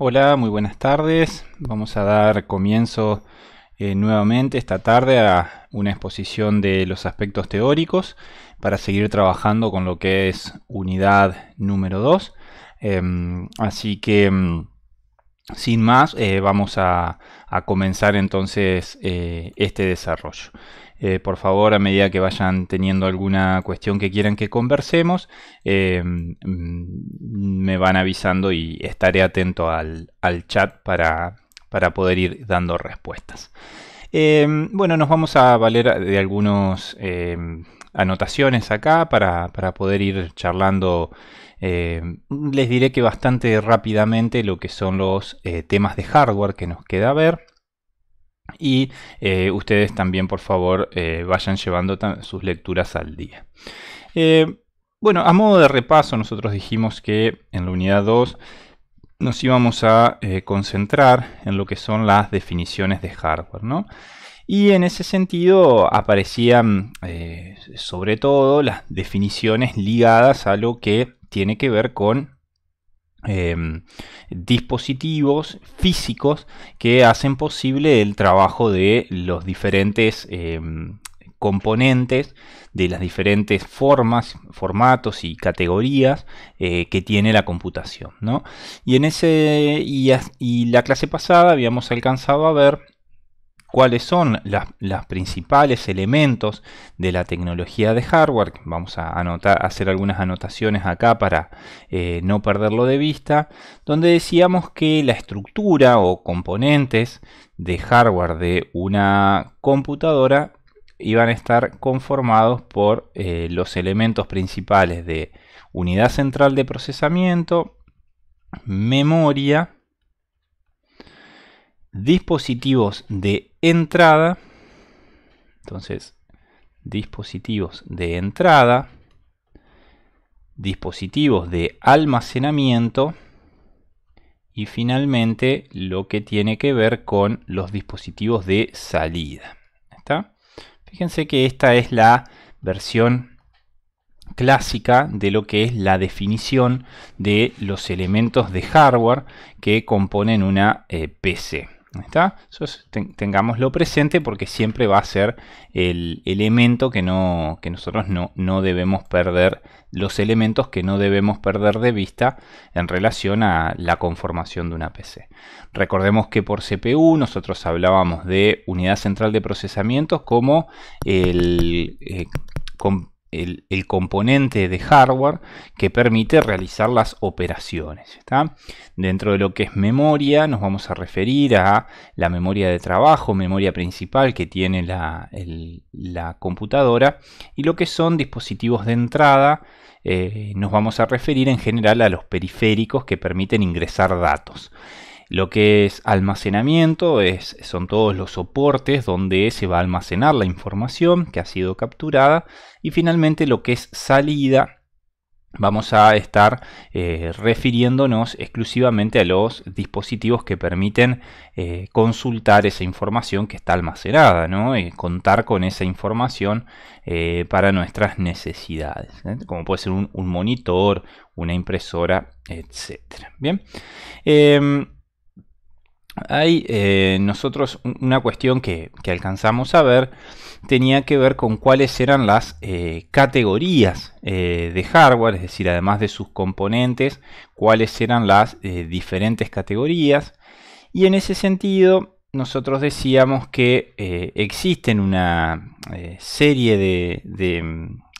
Hola, muy buenas tardes. Vamos a dar comienzo eh, nuevamente esta tarde a una exposición de los aspectos teóricos para seguir trabajando con lo que es unidad número 2. Em, así que, em, sin más, eh, vamos a, comenzar entonces eh, este desarrollo. Eh, por favor, a medida que vayan teniendo alguna cuestión que quieran que conversemos, eh, mm, me van avisando y estaré atento al, chat para, poder ir dando respuestas. Eh, bueno, nos vamos a valer de algunas anotaciones acá para, poder ir charlando. les diré que bastante rápidamente lo que son los temas de hardware que nos queda ver. Y eh, ustedes también, por favor, eh, vayan llevando sus lecturas al día. Eh, bueno, a modo de repaso, nosotros dijimos que en la unidad 2 nos íbamos a concentrar en lo que son las definiciones de hardware, Y en ese sentido aparecían sobre todo las definiciones ligadas a lo que tiene que ver con Em, dispositivos físicos que hacen posible el trabajo de los diferentes em, componentes de las diferentes formas, formatos y categorías eh, que tiene la computación. Y, en ese, y la clase pasada habíamos alcanzado a ver cuáles son los principales elementos de la tecnología de hardware. Vamos a hacer algunas anotaciones acá para eh, no perderlo de vista, donde decíamos que la estructura o componentes de hardware de una computadora iban a estar conformados por eh, los elementos principales de unidad central de procesamiento, memoria, dispositivos de entrada. Entonces, dispositivos de entrada, dispositivos de almacenamiento y finalmente lo que tiene que ver con los dispositivos de salida. Fíjense que esta es la versión clásica de lo que es la definición de los elementos de hardware que componen una eh, PC. ¿Está? Entonces, tengámoslo presente porque siempre va a ser el elemento que, no, que nosotros no, debemos perder, los elementos que no debemos perder de vista en relación a la conformación de una PC. Recordemos que por CPU nosotros hablábamos de unidad central de procesamiento como el... Eh, el, componente de hardware que permite realizar las operaciones. ¿está? Dentro de lo que es memoria nos vamos a referir a la memoria de trabajo, memoria principal que tiene la, computadora y lo que son dispositivos de entrada eh, nos vamos a referir en general a los periféricos que permiten ingresar datos. Lo que es almacenamiento es, son todos los soportes donde se va a almacenar la información que ha sido capturada. Y finalmente lo que es salida vamos a estar eh, refiriéndonos exclusivamente a los dispositivos que permiten eh, consultar esa información que está almacenada, ¿no? contar con esa información eh, para nuestras necesidades, como puede ser un, un monitor, una impresora, etc. Bien em, hay eh, nosotros una cuestión que, alcanzamos a ver tenía que ver con cuáles eran las eh, categorías eh, de hardware, es decir, además de sus componentes, cuáles eran las diferentes categorías. Y en ese sentido, nosotros decíamos que existen una serie de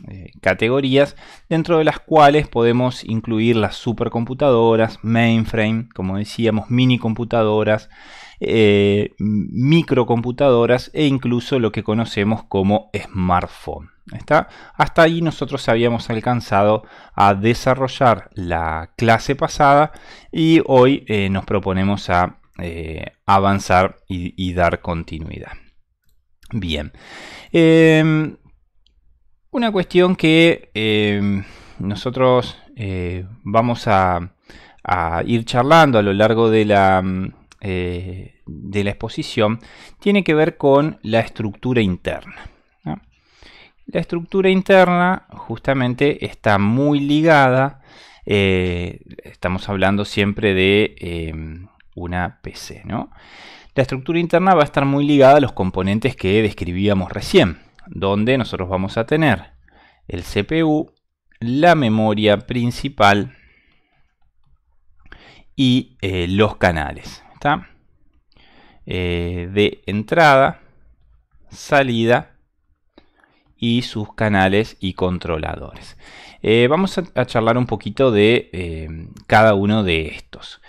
eh, categorías dentro de las cuales podemos incluir las supercomputadoras, mainframe, como decíamos, mini computadoras, eh, microcomputadoras e incluso lo que conocemos como smartphone. ¿Está? Hasta ahí nosotros habíamos alcanzado a desarrollar la clase pasada y hoy eh, nos proponemos a avanzar y, dar continuidad. Bien, em, una cuestión que eh, nosotros eh, vamos a, ir charlando a lo largo mm, eh, de la, exposición tiene que ver con la estructura interna. La estructura interna justamente está muy ligada, estamos hablando siempre de una PC, ¿no? La estructura interna va a estar muy ligada a los componentes que describíamos recién donde nosotros vamos a tener el CPU, la memoria principal y eh, los canales. Eh, de entrada, salida y sus canales y controladores. Eh, vamos a, charlar un poquito de cada uno de estos.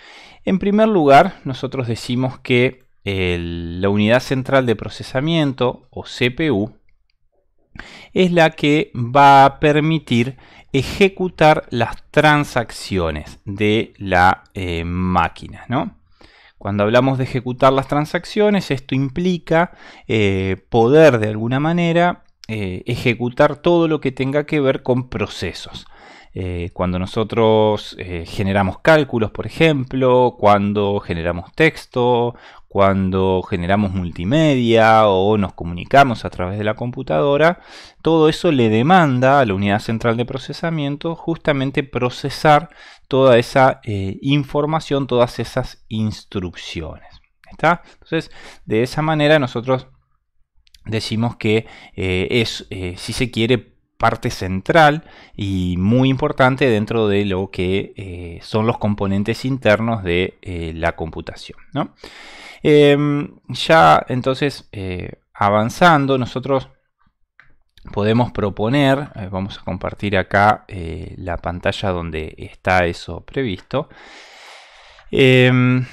En primer lugar, nosotros decimos que la unidad central de procesamiento o CPU es la que va a permitir ejecutar las transacciones de la eh, máquina. ¿no? Cuando hablamos de ejecutar las transacciones, esto implica eh, poder de alguna manera eh, ejecutar todo lo que tenga que ver con procesos. Eh, cuando nosotros eh, generamos cálculos, por ejemplo, cuando generamos texto, cuando generamos multimedia o nos comunicamos a través de la computadora, todo eso le demanda a la unidad central de procesamiento justamente procesar toda esa eh, información, todas esas instrucciones. ¿está? Entonces, de esa manera nosotros decimos que es, si se quiere, parte central y muy importante dentro de lo que eh, son los componentes internos de eh, la computación. Em, ya entonces eh, avanzando, nosotros podemos proponer, vamos a compartir acá la pantalla donde está eso previsto, em,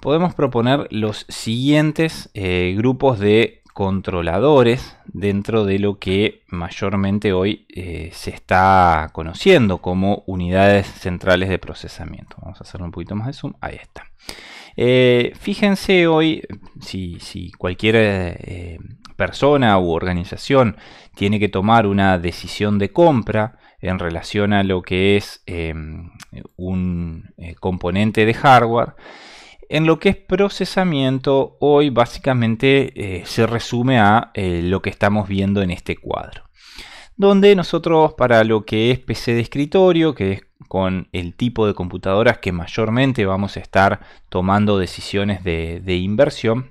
podemos proponer los siguientes grupos de controladores dentro de lo que mayormente hoy eh, se está conociendo como unidades centrales de procesamiento. Vamos a hacer un poquito más de zoom. Ahí está. Eh, fíjense hoy, si, si cualquier eh, persona u organización tiene que tomar una decisión de compra en relación a lo que es em, un componente de hardware, en lo que es procesamiento, hoy básicamente eh, se resume a eh, lo que estamos viendo en este cuadro. Donde nosotros para lo que es PC de escritorio, que es con el tipo de computadoras que mayormente vamos a estar tomando decisiones de, de inversión,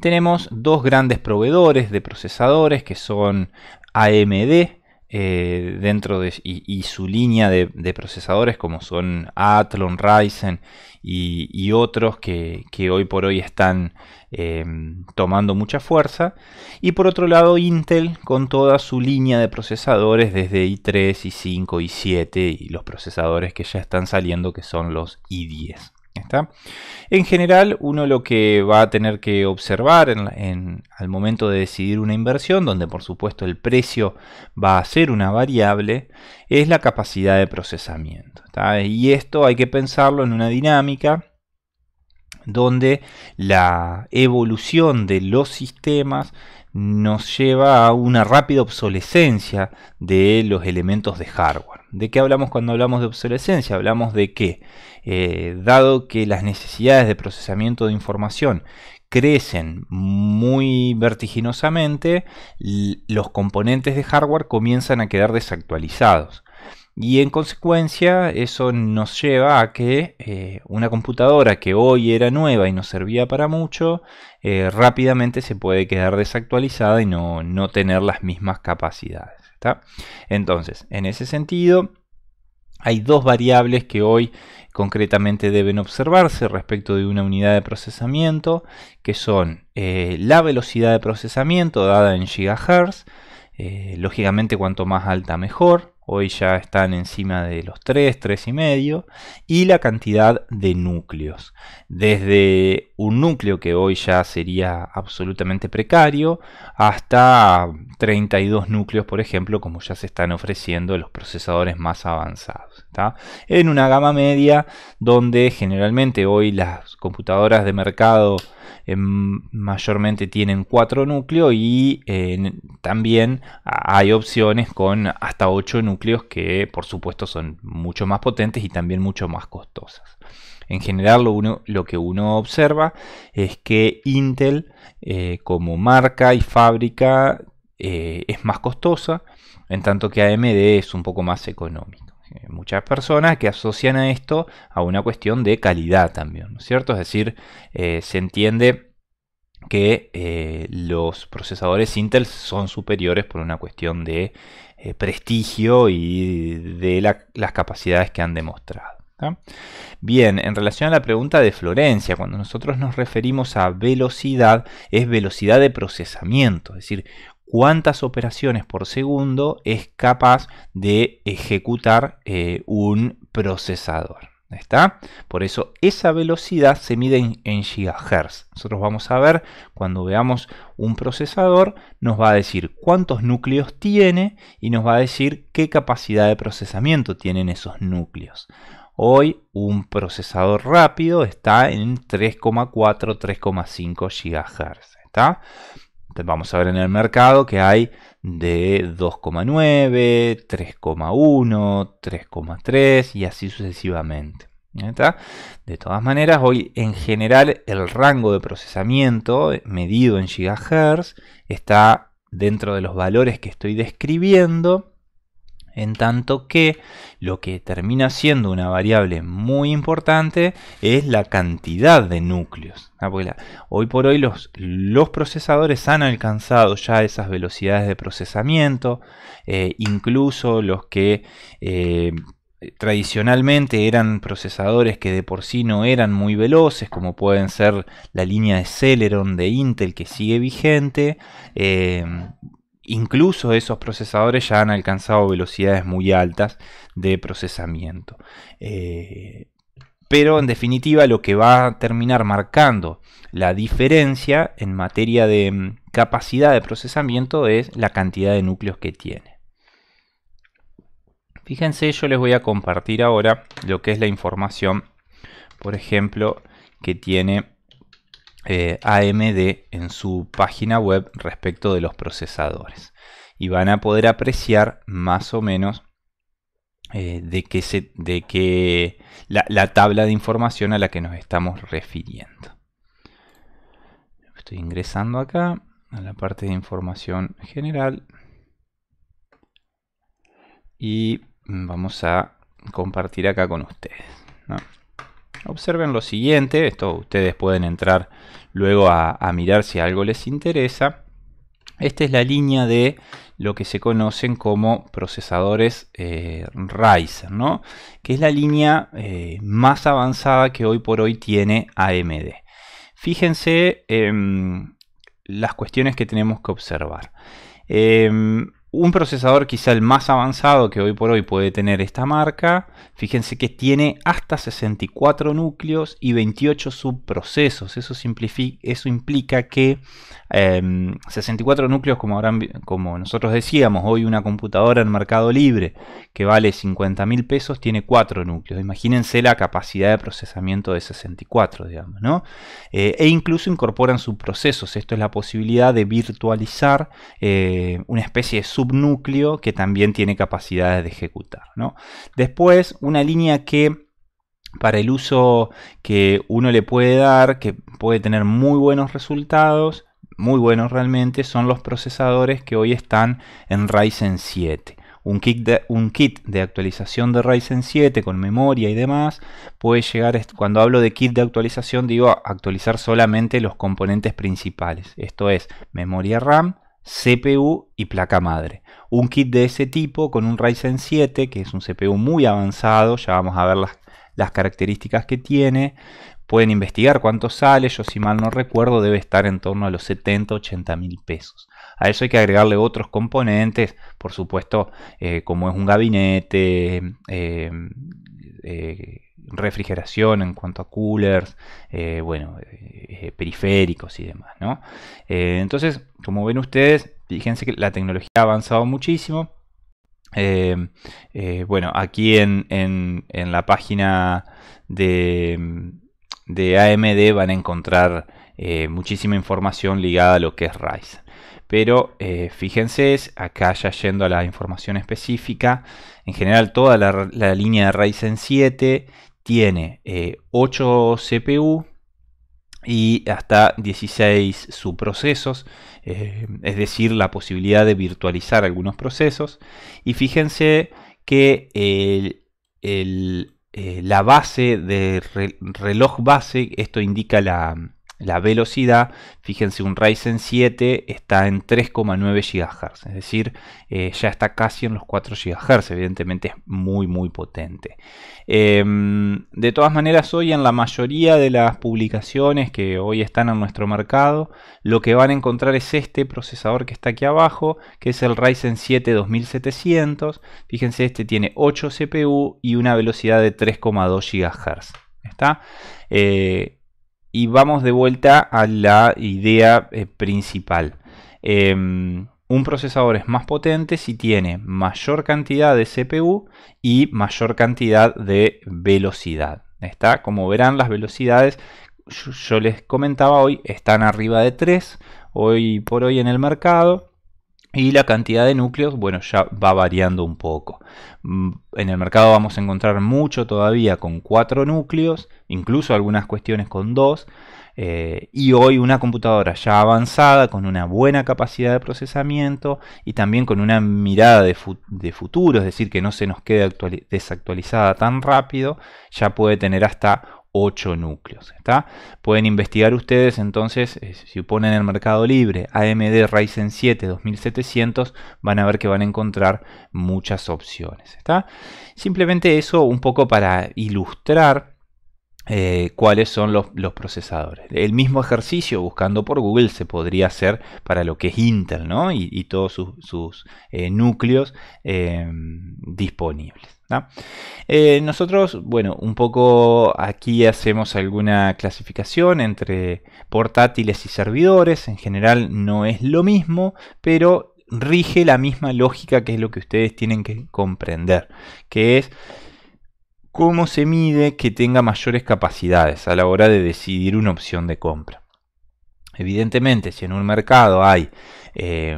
tenemos dos grandes proveedores de procesadores que son AMD, eh, dentro de y, su línea de, procesadores como son Athlon, Ryzen y, otros que, hoy por hoy están eh, tomando mucha fuerza. Y por otro lado Intel con toda su línea de procesadores desde i3, i5, i7 y los procesadores que ya están saliendo que son los i10. En general, uno lo que va a tener que observar en, al momento de decidir una inversión, donde por supuesto el precio va a ser una variable, es la capacidad de procesamiento. Y esto hay que pensarlo en una dinámica donde la evolución de los sistemas nos lleva a una rápida obsolescencia de los elementos de hardware. ¿De qué hablamos cuando hablamos de obsolescencia? Hablamos de que, eh, dado que las necesidades de procesamiento de información crecen muy vertiginosamente, los componentes de hardware comienzan a quedar desactualizados. Y en consecuencia eso nos lleva a que eh, una computadora que hoy era nueva y nos servía para mucho, eh, rápidamente se puede quedar desactualizada y no tener las mismas capacidades. Entonces, en ese sentido, hay dos variables que hoy concretamente deben observarse respecto de una unidad de procesamiento, que son eh, la velocidad de procesamiento dada en gigahertz, eh, lógicamente cuanto más alta mejor, hoy ya están encima de los 3, 3,5, y la cantidad de núcleos. Desde un núcleo que hoy ya sería absolutamente precario, hasta 32 núcleos, por ejemplo, como ya se están ofreciendo los procesadores más avanzados. En una gama media donde generalmente hoy las computadoras de mercado eh, mayormente tienen cuatro núcleos y eh, también hay opciones con hasta ocho núcleos que por supuesto son mucho más potentes y también mucho más costosas. En general lo, uno, lo que uno observa es que Intel eh, como marca y fábrica es más costosa, en tanto que AMD es un poco más económica. Eh, muchas personas que asocian a esto a una cuestión de calidad también, ¿no es cierto? Es decir, eh, se entiende que eh, los procesadores Intel son superiores por una cuestión de prestigio y de las capacidades que han demostrado. Bien, en relación a la pregunta de Florencia, cuando nosotros nos referimos a velocidad, es velocidad de procesamiento, es decir, cuántas operaciones por segundo es capaz de ejecutar eh, un procesador. ¿Está? Por eso esa velocidad se mide en, gigahertz. Nosotros vamos a ver cuando veamos un procesador, nos va a decir cuántos núcleos tiene y nos va a decir qué capacidad de procesamiento tienen esos núcleos. Hoy un procesador rápido está en 3,4, 3,5 gigahertz. ¿está? Vamos a ver en el mercado que hay de 2,9, 3,1, 3,3 y así sucesivamente. De todas maneras, hoy en general el rango de procesamiento eh, medido en gigahertz está dentro de los valores que estoy describiendo en tanto que lo que termina siendo una variable muy importante es la cantidad de núcleos. ¿ah? hoy por hoy los, procesadores han alcanzado ya esas velocidades de procesamiento, eh, incluso los que... Eh, tradicionalmente eran procesadores que de por sí no eran muy veloces, como pueden ser la línea de Celeron de Intel que sigue vigente, eh, Incluso esos procesadores ya han alcanzado velocidades muy altas de procesamiento. Eh, pero en definitiva lo que va a terminar marcando la diferencia en materia de mm, capacidad de procesamiento es la cantidad de núcleos que tiene. Fíjense, yo les voy a compartir ahora lo que es la información, por ejemplo, que tiene eh, AMD en su página web respecto de los procesadores. Y van a poder apreciar más o menos eh, de qué se, de qué, la, tabla de información a la que nos estamos refiriendo. Estoy ingresando acá a la parte de información general y vamos a compartir acá con ustedes. Observen lo siguiente, esto ustedes pueden entrar luego a, mirar si algo les interesa. Esta es la línea de lo que se conocen como procesadores eh, Ryzen, ¿no? que es la línea eh, más avanzada que hoy por hoy tiene AMD. Fíjense em, las cuestiones que tenemos que observar. Em, un procesador quizá el más avanzado que hoy por hoy puede tener esta marca, fíjense que tiene hasta 64 núcleos y 28 subprocesos. Eso, eso implica que 64 em, núcleos, como, como nosotros decíamos, hoy una computadora en mercado libre que vale 50 mil pesos tiene 4 núcleos. Imagínense la capacidad de procesamiento de 64, digamos, ¿no? Eh, e incluso incorporan subprocesos. Esto es la posibilidad de virtualizar eh, una especie de subnúcleo que también tiene capacidades de ejecutar. Después, una línea que para el uso que uno le puede dar, que puede tener muy buenos resultados, muy buenos realmente, son los procesadores que hoy están en Ryzen 7. Un kit, de, un kit, de, actualización de Ryzen 7 con memoria y demás puede llegar, cuando hablo de kit de actualización digo actualizar solamente los componentes principales, esto es memoria RAM, CPU y placa madre. Un kit de ese tipo con un Ryzen 7, que es un CPU muy avanzado, ya vamos a ver las, características que tiene. Pueden investigar cuánto sale, yo si mal no recuerdo debe estar en torno a los 70, 80 mil pesos. A eso hay que agregarle otros componentes, por supuesto, eh, como es un gabinete, eh, eh, refrigeración, en cuanto a coolers, eh, bueno, eh, eh, periféricos y demás, ¿no? entonces, como ven ustedes, fíjense que la tecnología ha avanzado muchísimo. bueno, aquí en, la página de, AMD van a encontrar muchísima información ligada a lo que es Ryzen pero fíjense, acá ya yendo a la información específica, en general toda la, línea de Ryzen 7 tiene 8 eh, CPU y hasta 16 subprocesos, eh, es decir, la posibilidad de virtualizar algunos procesos. Y fíjense que eh, la base de reloj base, esto indica la, la velocidad, fíjense, un Ryzen 7 está en 3,9 GHz, es decir, eh, ya está casi en los 4 GHz, evidentemente es muy, muy potente. Em, de todas maneras, hoy en la mayoría de las publicaciones que hoy están en nuestro mercado, lo que van a encontrar es este procesador que está aquí abajo, que es el Ryzen 7 2700. Fíjense, este tiene 8 CPU y una velocidad de 3,2 GHz. ¿Está? Eh, y vamos de vuelta a la idea eh, principal. Em, un procesador es más potente si tiene mayor cantidad de CPU y mayor cantidad de velocidad. Está, como verán, las velocidades, yo, yo les comentaba hoy, están arriba de 3 hoy por hoy en el mercado. Y la cantidad de núcleos, bueno, ya va variando un poco. Mm, en el mercado vamos a encontrar mucho todavía con cuatro núcleos, incluso algunas cuestiones con dos. Eh, y hoy una computadora ya avanzada, con una buena capacidad de procesamiento y también con una mirada de, de futuro, es decir, que no se nos quede desactualizada tan rápido, ya puede tener hasta 8 núcleos. ¿está? Pueden investigar ustedes entonces, eh, si ponen el mercado libre AMD Ryzen 7 2700, van a ver que van a encontrar muchas opciones. ¿está? Simplemente eso un poco para ilustrar eh, cuáles son los, procesadores. El mismo ejercicio buscando por Google se podría hacer para lo que es Intel ¿no? y, todos sus, eh, núcleos disponibles. Eh, nosotros, bueno, un poco aquí hacemos alguna clasificación entre portátiles y servidores. En general no es lo mismo, pero rige la misma lógica que es lo que ustedes tienen que comprender, que es cómo se mide que tenga mayores capacidades a la hora de decidir una opción de compra. Evidentemente, si en un mercado hay eh,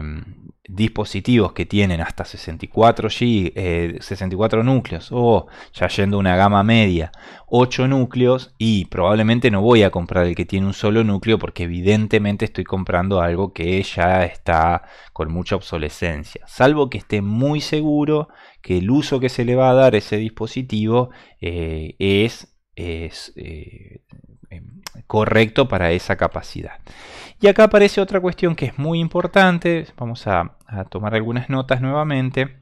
dispositivos que tienen hasta 64, 64 eh, núcleos o ya yendo a una gama media 8 núcleos y probablemente no voy a comprar el que tiene un solo núcleo porque evidentemente estoy comprando algo que ya está con mucha obsolescencia salvo que esté muy seguro que el uso que se le va a dar a ese dispositivo eh, es, eh, correcto para esa capacidad. Y acá aparece otra cuestión que es muy importante, vamos a, tomar algunas notas nuevamente,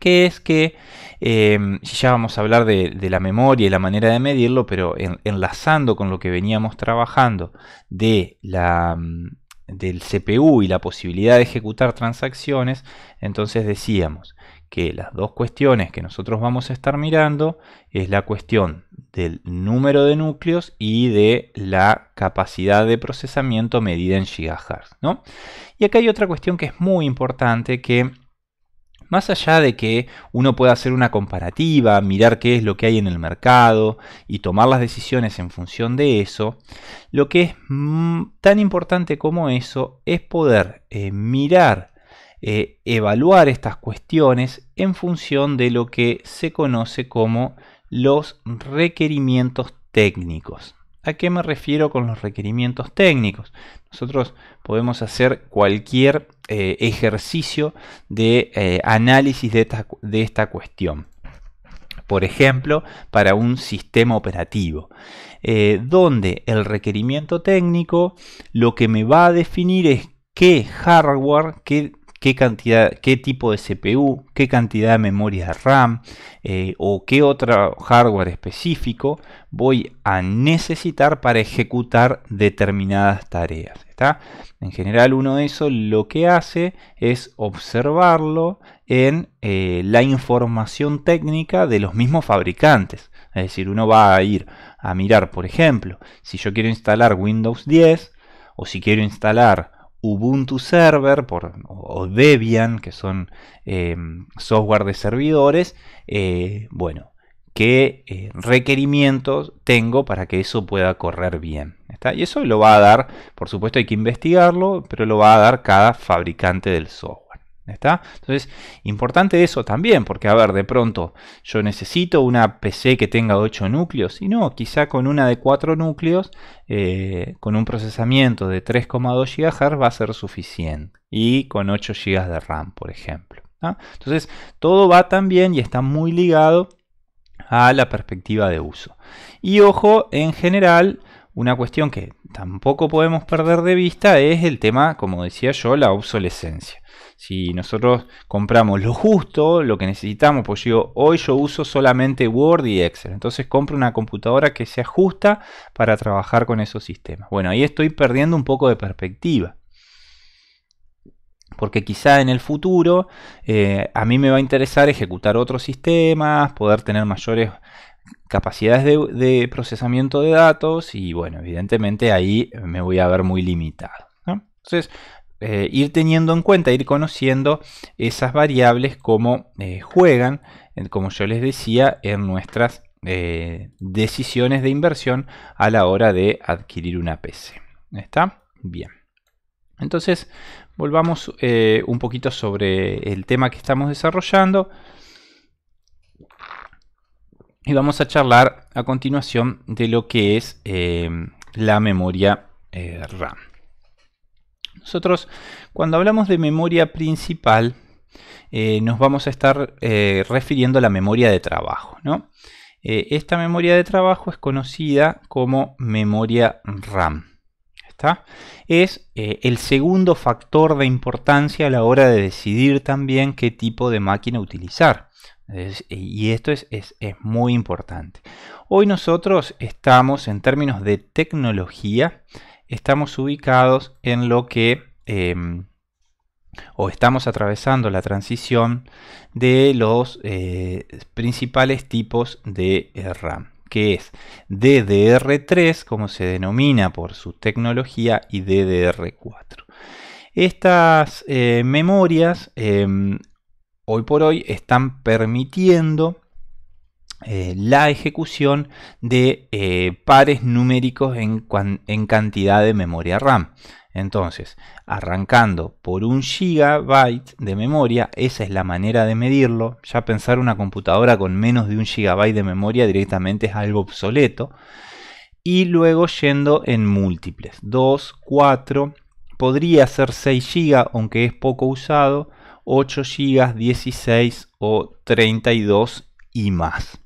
que es que, si eh, ya vamos a hablar de, la memoria y la manera de medirlo, pero enlazando con lo que veníamos trabajando de la, mm, del CPU y la posibilidad de ejecutar transacciones, entonces decíamos que las dos cuestiones que nosotros vamos a estar mirando es la cuestión del número de núcleos y de la capacidad de procesamiento medida en gigahertz. ¿no? Y acá hay otra cuestión que es muy importante que más allá de que uno pueda hacer una comparativa, mirar qué es lo que hay en el mercado y tomar las decisiones en función de eso, lo que es mm, tan importante como eso es poder eh, mirar eh, evaluar estas cuestiones en función de lo que se conoce como los requerimientos técnicos. ¿A qué me refiero con los requerimientos técnicos? Nosotros podemos hacer cualquier eh, ejercicio de eh, análisis de esta, de esta, cuestión. Por ejemplo, para un sistema operativo, donde el requerimiento técnico lo que me va a definir es qué hardware, qué qué cantidad, qué tipo de CPU, qué cantidad de memoria RAM eh, o qué otro hardware específico voy a necesitar para ejecutar determinadas tareas. ¿está? En general uno de eso lo que hace es observarlo en eh, la información técnica de los mismos fabricantes. Es decir, uno va a ir a mirar, por ejemplo, si yo quiero instalar Windows 10 o si quiero instalar Ubuntu Server por, o Debian, que son em, software de servidores, eh, bueno, qué eh, requerimientos tengo para que eso pueda correr bien. ¿está? Y eso lo va a dar, por supuesto hay que investigarlo, pero lo va a dar cada fabricante del software. Entonces, importante eso también, porque a ver, de pronto, yo necesito una PC que tenga 8 núcleos, y no, quizá con una de 4 núcleos, eh, con un procesamiento de 3,2 GHz va a ser suficiente, y con 8 GB de RAM, por ejemplo. Entonces, todo va también y está muy ligado a la perspectiva de uso. Y ojo, en general, una cuestión que tampoco podemos perder de vista es el tema, como decía yo, la obsolescencia. Si nosotros compramos lo justo, lo que necesitamos, pues yo hoy yo uso solamente Word y Excel. Entonces compro una computadora que sea justa para trabajar con esos sistemas. Bueno, ahí estoy perdiendo un poco de perspectiva porque quizá en el futuro eh, a mí me va a interesar ejecutar otros sistemas, poder tener mayores capacidades de, procesamiento de datos y bueno, evidentemente ahí me voy a ver muy limitado. Entonces, eh, ir teniendo en cuenta, ir conociendo esas variables como eh, juegan, como yo les decía, en nuestras eh, decisiones de inversión a la hora de adquirir una PC. ¿Está? Bien. Entonces, volvamos un poquito sobre el tema que estamos desarrollando. Y vamos a charlar a continuación de lo que es la memoria RAM. Nosotros cuando hablamos de memoria principal eh, nos vamos a estar eh, refiriendo a la memoria de trabajo. Eh, esta memoria de trabajo es conocida como memoria RAM. Es el segundo factor de importancia a la hora de decidir también qué tipo de máquina utilizar. y esto es, es, muy importante. Hoy nosotros estamos en términos de tecnología estamos ubicados en lo que em, o estamos atravesando la transición de los eh, principales tipos de RAM, que es DDR3, como se denomina por su tecnología, y DDR4. Estas eh, memorias em, hoy por hoy están permitiendo eh, la ejecución de eh, pares numéricos en, cantidad de memoria RAM. Entonces, arrancando por un gigabyte de memoria, esa es la manera de medirlo. Ya pensar una computadora con menos de un gigabyte de memoria directamente es algo obsoleto. Y luego yendo en múltiples, 2, 4, podría ser 6 GB, aunque es poco usado, 8 gigas, 16 o 32 y más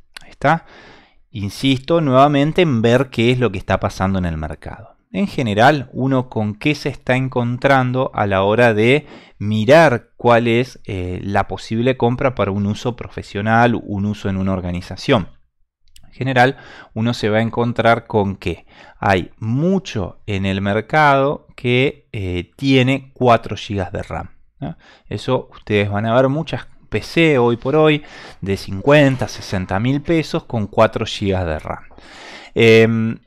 insisto nuevamente en ver qué es lo que está pasando en el mercado. En general, uno con qué se está encontrando a la hora de mirar cuál es eh, la posible compra para un uso profesional, un uso en una organización. En general, uno se va a encontrar con que hay mucho en el mercado que eh, tiene 4 GB de RAM. Eso ustedes van a ver muchas PC hoy por hoy de 50, 60 mil pesos con 4 GB de RAM. Em,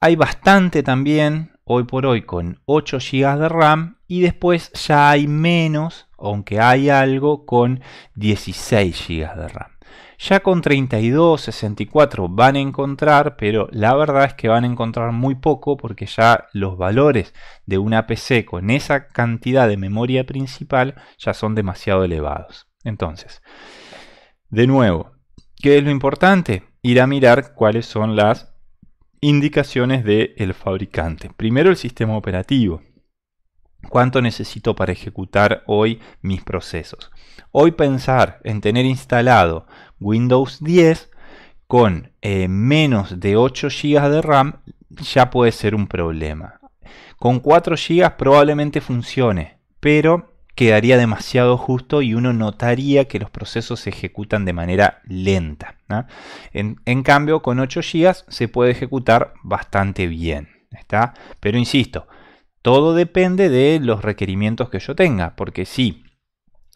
hay bastante también hoy por hoy con 8 GB de RAM y después ya hay menos, aunque hay algo, con 16 GB de RAM. Ya con 32, 64 van a encontrar, pero la verdad es que van a encontrar muy poco porque ya los valores de una PC con esa cantidad de memoria principal ya son demasiado elevados. Entonces, de nuevo, ¿qué es lo importante? Ir a mirar cuáles son las indicaciones del fabricante. Primero el sistema operativo. ¿Cuánto necesito para ejecutar hoy mis procesos? Hoy pensar en tener instalado Windows 10 con eh, menos de 8 GB de RAM ya puede ser un problema. Con 4 GB probablemente funcione, pero quedaría demasiado justo y uno notaría que los procesos se ejecutan de manera lenta. En, cambio, con 8 GB se puede ejecutar bastante bien. ¿está? Pero insisto, todo depende de los requerimientos que yo tenga, porque si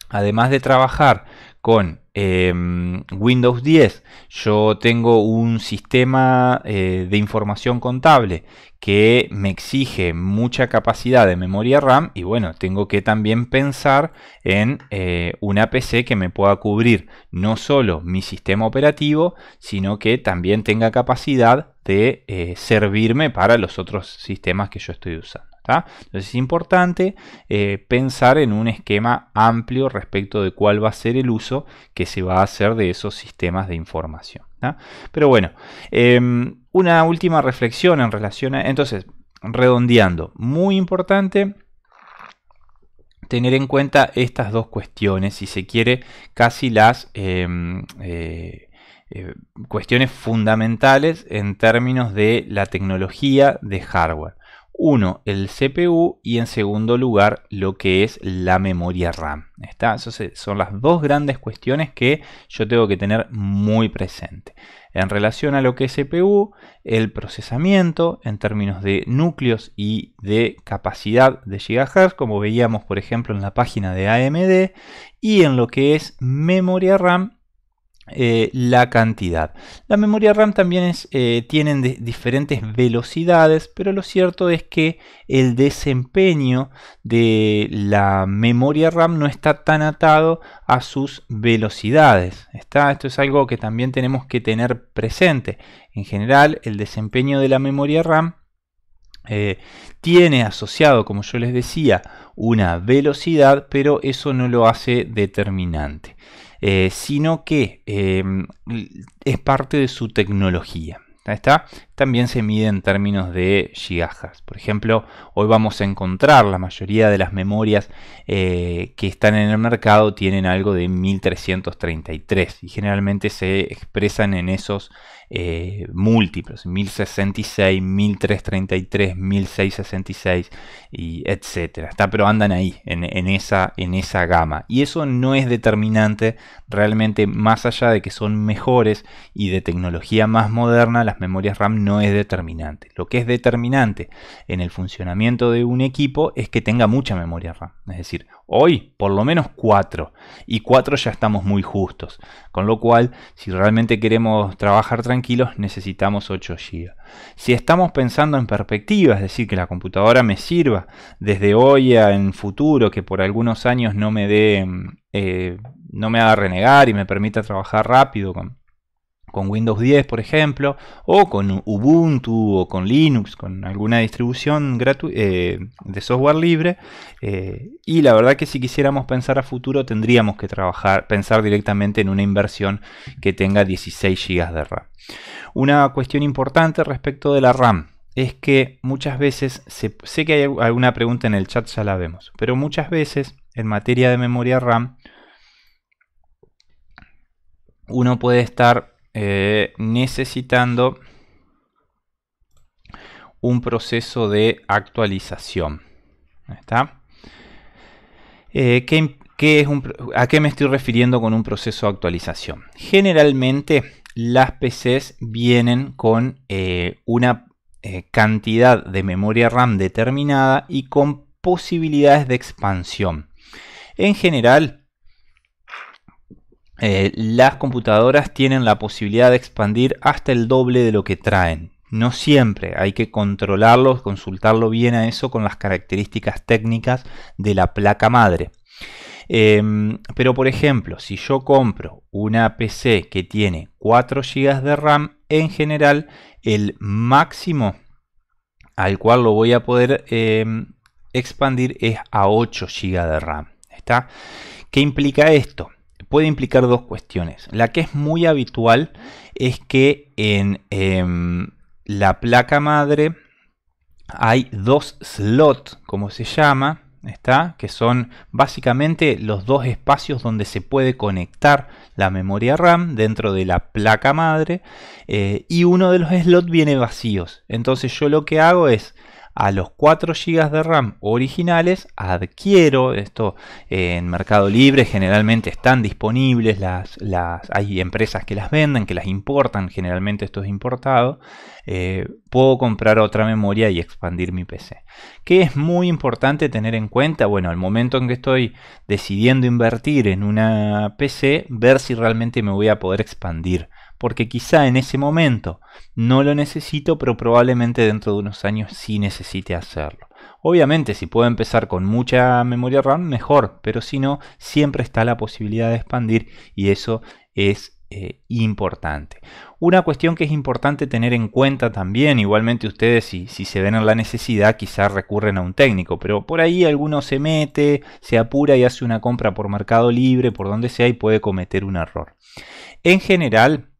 además de trabajar con Em, Windows 10 yo tengo un sistema eh, de información contable que me exige mucha capacidad de memoria RAM y bueno, tengo que también pensar en eh, una PC que me pueda cubrir no solo mi sistema operativo, sino que también tenga capacidad de eh, servirme para los otros sistemas que yo estoy usando. Entonces es importante eh, pensar en un esquema amplio respecto de cuál va a ser el uso que se va a hacer de esos sistemas de información. Pero bueno, em, una última reflexión en relación a... Entonces, redondeando, muy importante tener en cuenta estas dos cuestiones, si se quiere, casi las em, eh, eh, cuestiones fundamentales en términos de la tecnología de hardware. Uno, el CPU y en segundo lugar lo que es la memoria RAM. ¿Está? son las dos grandes cuestiones que yo tengo que tener muy presente. En relación a lo que es CPU, el procesamiento en términos de núcleos y de capacidad de gigahertz, como veíamos por ejemplo en la página de AMD, y en lo que es memoria RAM eh, la cantidad. La memoria RAM también es, eh, tienen diferentes velocidades, pero lo cierto es que el desempeño de la memoria RAM no está tan atado a sus velocidades. ¿está? Esto es algo que también tenemos que tener presente. En general, el desempeño de la memoria RAM eh, tiene asociado, como yo les decía, una velocidad, pero eso no lo hace determinante. Eh, sino que eh, es parte de su tecnología. ¿Está? también se mide en términos de gigajas. Por ejemplo, hoy vamos a encontrar la mayoría de las memorias eh, que están en el mercado tienen algo de 1333 y generalmente se expresan en esos eh, múltiplos, 1066, 1333, 1666 y etcétera. Está, pero andan ahí, en, en, esa, en esa gama. Y eso no es determinante realmente más allá de que son mejores y de tecnología más moderna, las memorias RAM no es determinante. Lo que es determinante en el funcionamiento de un equipo es que tenga mucha memoria RAM. Es decir, hoy por lo menos 4. Y 4 ya estamos muy justos. Con lo cual, si realmente queremos trabajar tranquilos, necesitamos 8 GB. Si estamos pensando en perspectiva, es decir, que la computadora me sirva desde hoy a en futuro, que por algunos años no me dé... Mm, eh, no me haga renegar y me permita trabajar rápido con, con Windows 10, por ejemplo, o con Ubuntu o con Linux, con alguna distribución eh, de software libre. Eh, y la verdad que si quisiéramos pensar a futuro tendríamos que trabajar, pensar directamente en una inversión que tenga 16 GB de RAM. Una cuestión importante respecto de la RAM es que muchas veces, sé que hay alguna pregunta en el chat, ya la vemos, pero muchas veces en materia de memoria RAM, uno puede estar eh, necesitando un proceso de actualización. ¿Está? Eh, es ¿A qué me estoy refiriendo con un proceso de actualización? Generalmente las PCs vienen con eh, una cantidad de memoria RAM determinada y con posibilidades de expansión. En general, eh, las computadoras tienen la posibilidad de expandir hasta el doble de lo que traen. No siempre, hay que controlarlo, consultarlo bien a eso con las características técnicas de la placa madre. Em, pero por ejemplo, si yo compro una PC que tiene 4 GB de RAM, en general el máximo al cual lo voy a poder em, expandir es a 8 GB de RAM. ¿Está? ¿Qué implica esto? puede implicar dos cuestiones. La que es muy habitual es que en em, la placa madre hay dos slots, como se llama, ¿está? que son básicamente los dos espacios donde se puede conectar la memoria RAM dentro de la placa madre eh, y uno de los slots viene vacíos. Entonces yo lo que hago es a los 4 GB de RAM originales adquiero, esto eh, en Mercado Libre generalmente están disponibles, las, hay empresas que las venden, que las importan, generalmente esto es importado, eh, puedo comprar otra memoria y expandir mi PC. que es muy importante tener en cuenta? Bueno, al momento en que estoy decidiendo invertir en una PC, ver si realmente me voy a poder expandir porque quizá en ese momento no lo necesito, pero probablemente dentro de unos años sí necesite hacerlo. Obviamente si puedo empezar con mucha memoria RAM, mejor, pero si no, siempre está la posibilidad de expandir y eso es eh, importante. Una cuestión que es importante tener en cuenta también, igualmente ustedes si, si se ven en la necesidad quizá recurren a un técnico, pero por ahí alguno se mete, se apura y hace una compra por mercado libre, por donde sea y puede cometer un error. En general,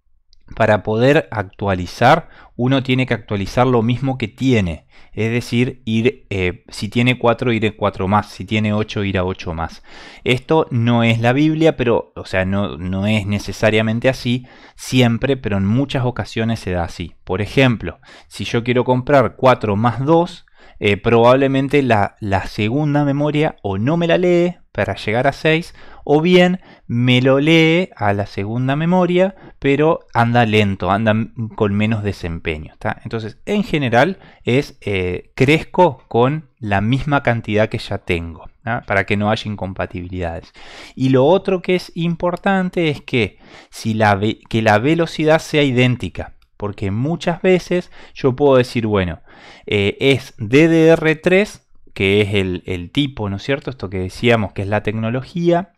para poder actualizar, uno tiene que actualizar lo mismo que tiene. Es decir, ir, eh, si tiene 4, ir a 4 más. Si tiene 8, ir a 8 más. Esto no es la Biblia, pero, o sea, no, no es necesariamente así siempre, pero en muchas ocasiones se da así. Por ejemplo, si yo quiero comprar 4 más 2, eh, probablemente la, segunda memoria o no me la lee para llegar a 6 o bien me lo lee a la segunda memoria pero anda lento, anda con menos desempeño. está Entonces en general es eh, crezco con la misma cantidad que ya tengo ¿ah? para que no haya incompatibilidades. Y lo otro que es importante es que, si la, que la velocidad sea idéntica. Porque muchas veces yo puedo decir, bueno, eh, es DDR3, que es el, tipo, ¿no es cierto? Esto que decíamos que es la tecnología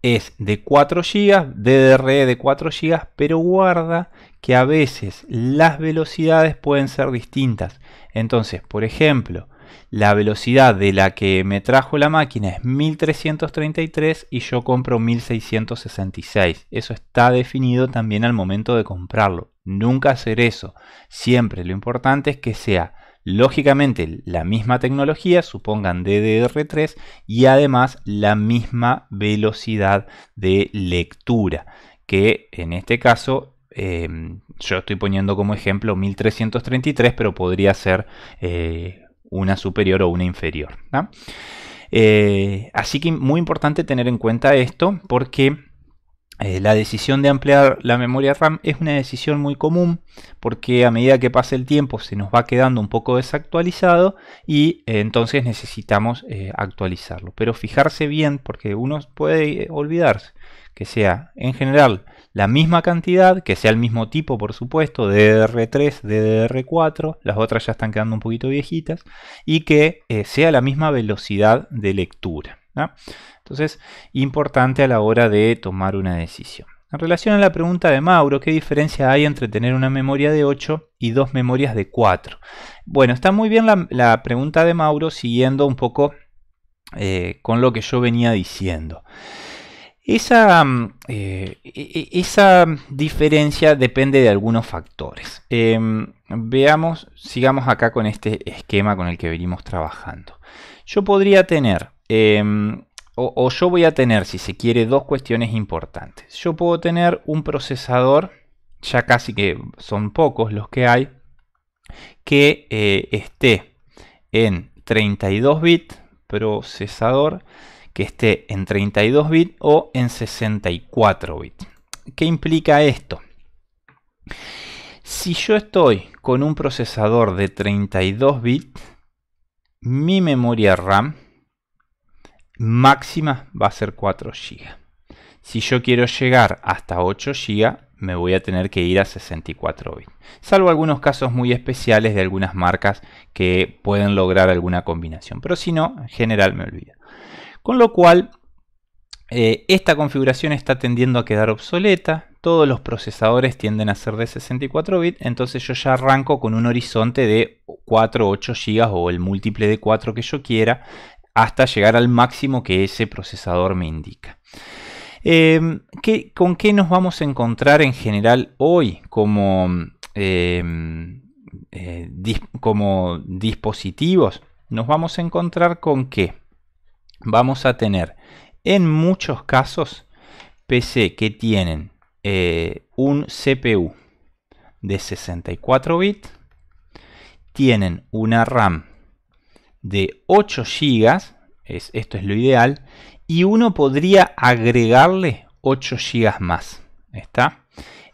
es de 4 GB, DDR de 4 GB, pero guarda que a veces las velocidades pueden ser distintas. Entonces, por ejemplo, la velocidad de la que me trajo la máquina es 1333 y yo compro 1666. Eso está definido también al momento de comprarlo. Nunca hacer eso. Siempre lo importante es que sea lógicamente la misma tecnología, supongan DDR3, y además la misma velocidad de lectura, que en este caso eh, yo estoy poniendo como ejemplo 1333, pero podría ser eh, una superior o una inferior. Eh, así que muy importante tener en cuenta esto porque eh, la decisión de ampliar la memoria RAM es una decisión muy común porque a medida que pasa el tiempo se nos va quedando un poco desactualizado y eh, entonces necesitamos actualizarlo. Pero fijarse bien porque uno puede olvidarse que sea en general la misma cantidad, que sea el mismo tipo por supuesto, DDR3, DDR4, las otras ya están quedando un poquito viejitas, y que eh, sea la misma velocidad de lectura. Entonces, importante a la hora de tomar una decisión. En relación a la pregunta de Mauro, ¿qué diferencia hay entre tener una memoria de 8 y dos memorias de 4? Bueno, está muy bien la, pregunta de Mauro siguiendo un poco eh, con lo que yo venía diciendo. Esa, mm, eh, e, e, esa, diferencia depende de algunos factores. Em, veamos, sigamos acá con este esquema con el que venimos trabajando. Yo podría tener, em, o, o, yo voy a tener, si se quiere, dos cuestiones importantes. Yo puedo tener un procesador, ya casi que son pocos los que hay, que eh, esté en 32 bits, procesador, que esté en 32 bits o en 64 bits. ¿Qué implica esto? Si yo estoy con un procesador de 32 bits, mi memoria RAM máxima va a ser 4 GB. Si yo quiero llegar hasta 8 GB, me voy a tener que ir a 64 bits. Salvo algunos casos muy especiales de algunas marcas que pueden lograr alguna combinación. Pero si no, en general me olvido. Con lo cual, eh, esta configuración está tendiendo a quedar obsoleta. Todos los procesadores tienden a ser de 64 bits, entonces yo ya arranco con un horizonte de 4 8 GB o el múltiple de 4 que yo quiera, hasta llegar al máximo que ese procesador me indica. Em, ¿Con qué nos vamos a encontrar en general hoy como, em, eh, como dispositivos? Nos vamos a encontrar con qué vamos a tener en muchos casos PC que tienen eh, un CPU de 64 bits, tienen una RAM de 8 GB, es, esto es lo ideal, y uno podría agregarle 8 GB más. ¿Está?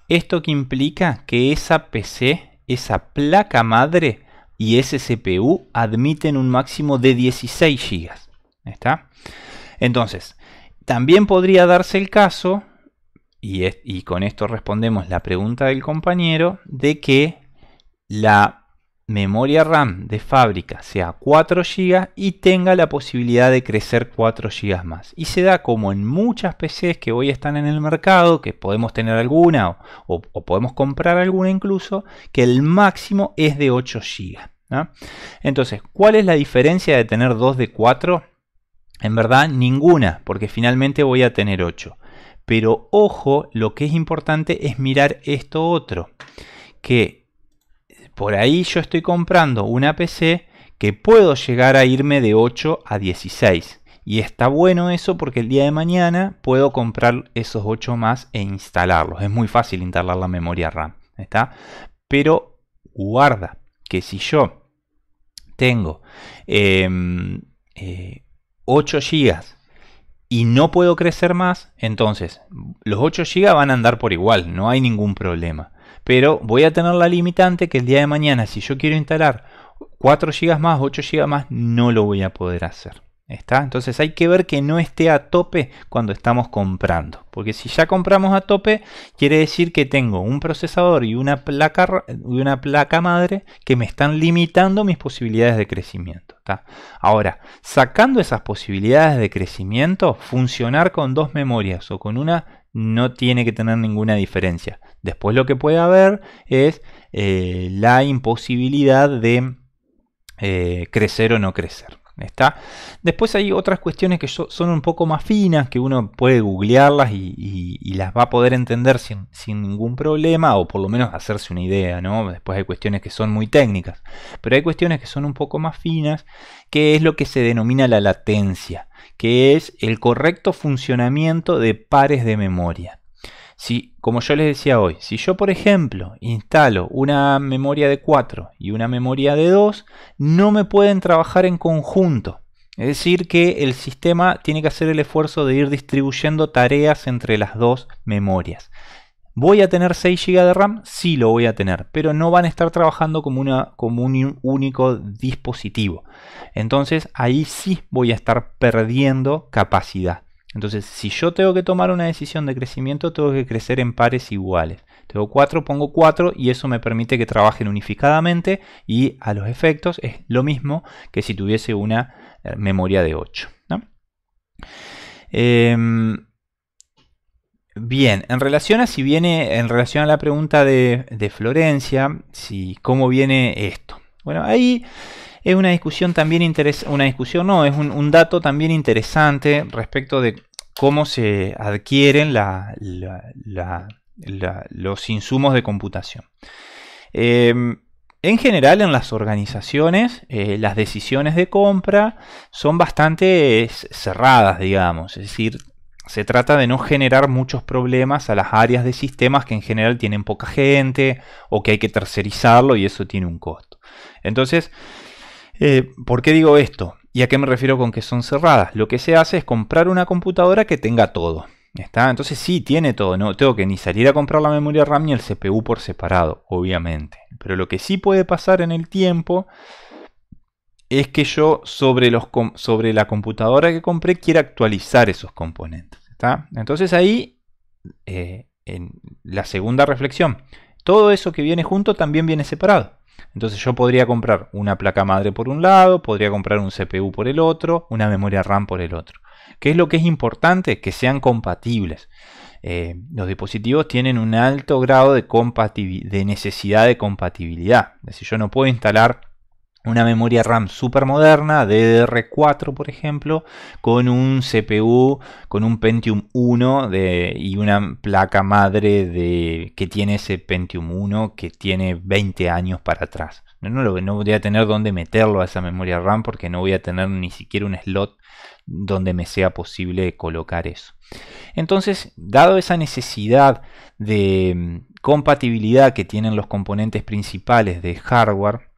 Esto que implica que esa PC, esa placa madre y ese CPU admiten un máximo de 16 GB. ¿Está? Entonces, también podría darse el caso, y, con esto respondemos la pregunta del compañero, de que la memoria RAM de fábrica sea 4 GB y tenga la posibilidad de crecer 4 GB más. Y se da como en muchas PCs que hoy están en el mercado, que podemos tener alguna o, podemos comprar alguna incluso, que el máximo es de 8 GB. Entonces, ¿cuál es la diferencia de tener dos de 4? En verdad, ninguna, porque finalmente voy a tener 8. Pero ojo, lo que es importante es mirar esto otro, que por ahí yo estoy comprando una PC que puedo llegar a irme de 8 a 16. Y está bueno eso porque el día de mañana puedo comprar esos 8 más e instalarlos. Es muy fácil instalar la memoria RAM. ¿está? Pero guarda que si yo tengo em, eh, 8 GB y no puedo crecer más, entonces los 8 GB van a andar por igual, no hay ningún problema. Pero voy a tener la limitante que el día de mañana, si yo quiero instalar 4 GB más, 8 GB más, no lo voy a poder hacer. Entonces hay que ver que no esté a tope cuando estamos comprando. Porque si ya compramos a tope, quiere decir que tengo un procesador y una placa, una placa madre que me están limitando mis posibilidades de crecimiento. Ahora, sacando esas posibilidades de crecimiento, funcionar con dos memorias o con una no tiene que tener ninguna diferencia. Después lo que puede haber es eh, la imposibilidad de eh, crecer o no crecer. ¿está? Después hay otras cuestiones que son un poco más finas, que uno puede googlearlas y, las va a poder entender sin, ningún problema, o por lo menos hacerse una idea, Después hay cuestiones que son muy técnicas, pero hay cuestiones que son un poco más finas, que es lo que se denomina la latencia, que es el correcto funcionamiento de pares de memoria como yo les decía hoy, si yo por ejemplo instalo una memoria de 4 y una memoria de 2, no me pueden trabajar en conjunto. Es decir, que el sistema tiene que hacer el esfuerzo de ir distribuyendo tareas entre las dos memorias. ¿Voy a tener 6 GB de RAM? Sí lo voy a tener, pero no van a estar trabajando como, como un único dispositivo. Entonces ahí sí voy a estar perdiendo capacidad. Entonces, si yo tengo que tomar una decisión de crecimiento, tengo que crecer en pares iguales. Tengo 4, pongo 4 y eso me permite que trabajen unificadamente y a los efectos es lo mismo que si tuviese una eh, memoria de 8. Em, bien, en relación a si viene, en relación a la pregunta de, de Florencia, si cómo viene esto. Bueno, ahí es una discusión también interesante, una discusión no, es un, dato también interesante respecto de cómo se adquieren los insumos de computación. Em, en general, en las organizaciones, eh, las decisiones de compra son bastante cerradas, digamos. Es decir, se trata de no generar muchos problemas a las áreas de sistemas que en general tienen poca gente o que hay que tercerizarlo y eso tiene un costo. Entonces, eh, ¿Por qué digo esto? ¿Y a qué me refiero con que son cerradas? Lo que se hace es comprar una computadora que tenga todo. ¿está? Entonces sí, tiene todo. No tengo que ni salir a comprar la memoria RAM ni el CPU por separado, obviamente. Pero lo que sí puede pasar en el tiempo es que yo sobre, la computadora que compré quiera actualizar esos componentes. ¿está? Entonces ahí, eh, en la segunda reflexión, todo eso que viene junto también viene separado. Entonces yo podría comprar una placa madre por un lado, podría comprar un CPU por el otro, una memoria RAM por el otro. ¿Qué es lo que es importante? Que sean compatibles. Eh, los dispositivos tienen un alto grado de, de necesidad de compatibilidad. Es decir, yo no puedo instalar una memoria RAM super moderna, DDR4 por ejemplo, con un CPU, con un Pentium 1 y una placa madre que tiene ese Pentium 1 que tiene 20 años para atrás. No, no, no voy a tener dónde meterlo a esa memoria RAM porque no voy a tener ni siquiera un slot donde me sea posible colocar eso. Entonces, dado esa necesidad de mm, compatibilidad que tienen los componentes principales de hardware,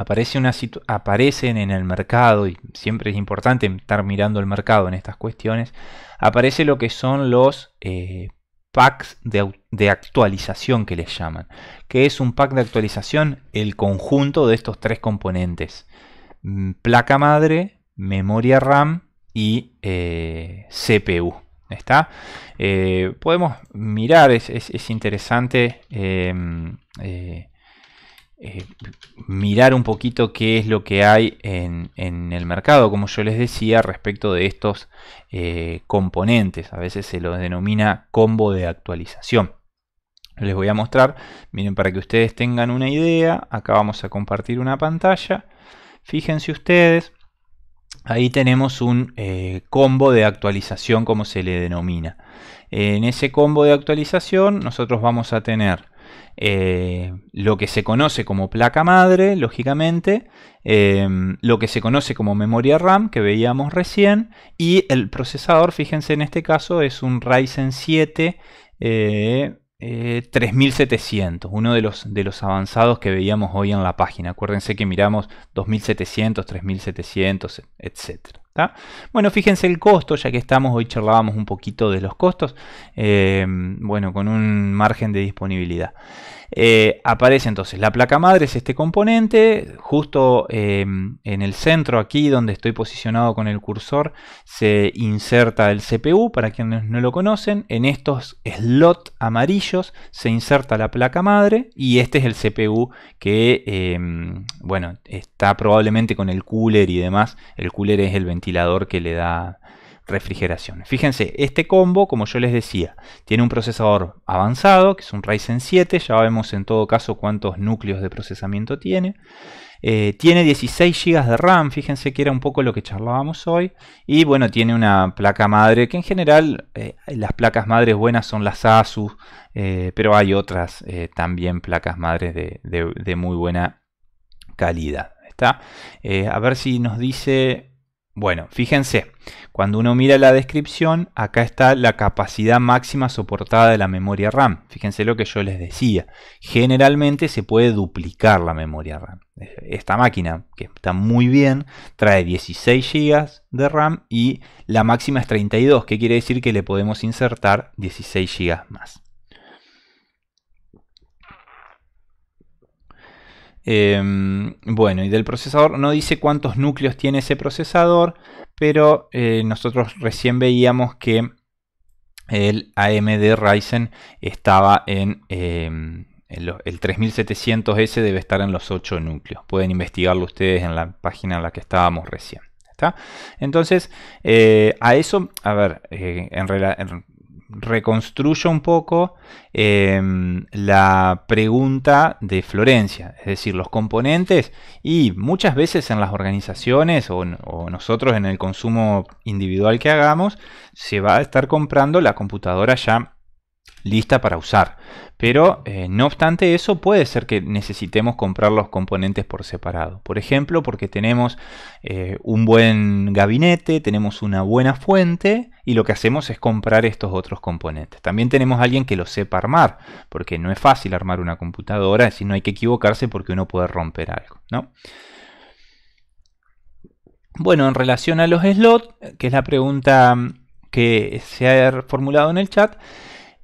aparece una aparecen en el mercado, y siempre es importante estar mirando el mercado en estas cuestiones, aparece lo que son los eh, packs de, actualización que les llaman. que es un pack de actualización? El conjunto de estos tres componentes. Mm, placa madre, memoria RAM y eh, CPU. ¿Está? Eh, podemos mirar, es, es, interesante eh, mirar un poquito qué es lo que hay en, el mercado, como yo les decía, respecto de estos eh, componentes. A veces se lo denomina combo de actualización. Les voy a mostrar, miren, para que ustedes tengan una idea, acá vamos a compartir una pantalla. Fíjense ustedes, ahí tenemos un eh, combo de actualización, como se le denomina. En ese combo de actualización nosotros vamos a tener eh, lo que se conoce como placa madre, lógicamente, eh, lo que se conoce como memoria RAM que veíamos recién y el procesador, fíjense en este caso, es un Ryzen 7 3700, eh, uno de los, de los avanzados que veíamos hoy en la página. Acuérdense que miramos 2700, 3700, etcétera. Bueno, fíjense el costo, ya que estamos, hoy charlábamos un poquito de los costos, eh, bueno, con un margen de disponibilidad. Eh, aparece entonces la placa madre, es este componente, justo em, en el centro aquí donde estoy posicionado con el cursor se inserta el CPU, para quienes no lo conocen, en estos slots amarillos se inserta la placa madre y este es el CPU que, em, bueno, está probablemente con el cooler y demás, el cooler es el ventilador que le da refrigeración. Fíjense, este combo, como yo les decía, tiene un procesador avanzado, que es un Ryzen 7, ya vemos en todo caso cuántos núcleos de procesamiento tiene. Eh, tiene 16 GB de RAM, fíjense que era un poco lo que charlábamos hoy. Y bueno, tiene una placa madre, que en general eh, las placas madres buenas son las ASUS, eh, pero hay otras también placas madres de, de muy buena calidad. ¿está? a ver si nos dice bueno, fíjense, cuando uno mira la descripción, acá está la capacidad máxima soportada de la memoria RAM. Fíjense lo que yo les decía. Generalmente se puede duplicar la memoria RAM. Esta máquina, que está muy bien, trae 16 GB de RAM y la máxima es 32, que quiere decir que le podemos insertar 16 GB más. Em, bueno, y del procesador no dice cuántos núcleos tiene ese procesador, pero eh, nosotros recién veíamos que el AMD Ryzen estaba en... Em, el, 3700S debe estar en los 8 núcleos. Pueden investigarlo ustedes en la página en la que estábamos recién. ¿Está? Entonces, eh, a eso, a ver, eh, en, realidad reconstruyo un poco em, la pregunta de Florencia, es decir, los componentes y muchas veces en las organizaciones o, o, nosotros en el consumo individual que hagamos, se va a estar comprando la computadora ya lista para usar. Pero eh, no obstante eso, puede ser que necesitemos comprar los componentes por separado. Por ejemplo, porque tenemos eh, un buen gabinete, tenemos una buena fuente y lo que hacemos es comprar estos otros componentes. También tenemos a alguien que lo sepa armar, porque no es fácil armar una computadora, es decir, no hay que equivocarse porque uno puede romper algo, Bueno, en relación a los slots, que es la pregunta que se ha formulado en el chat,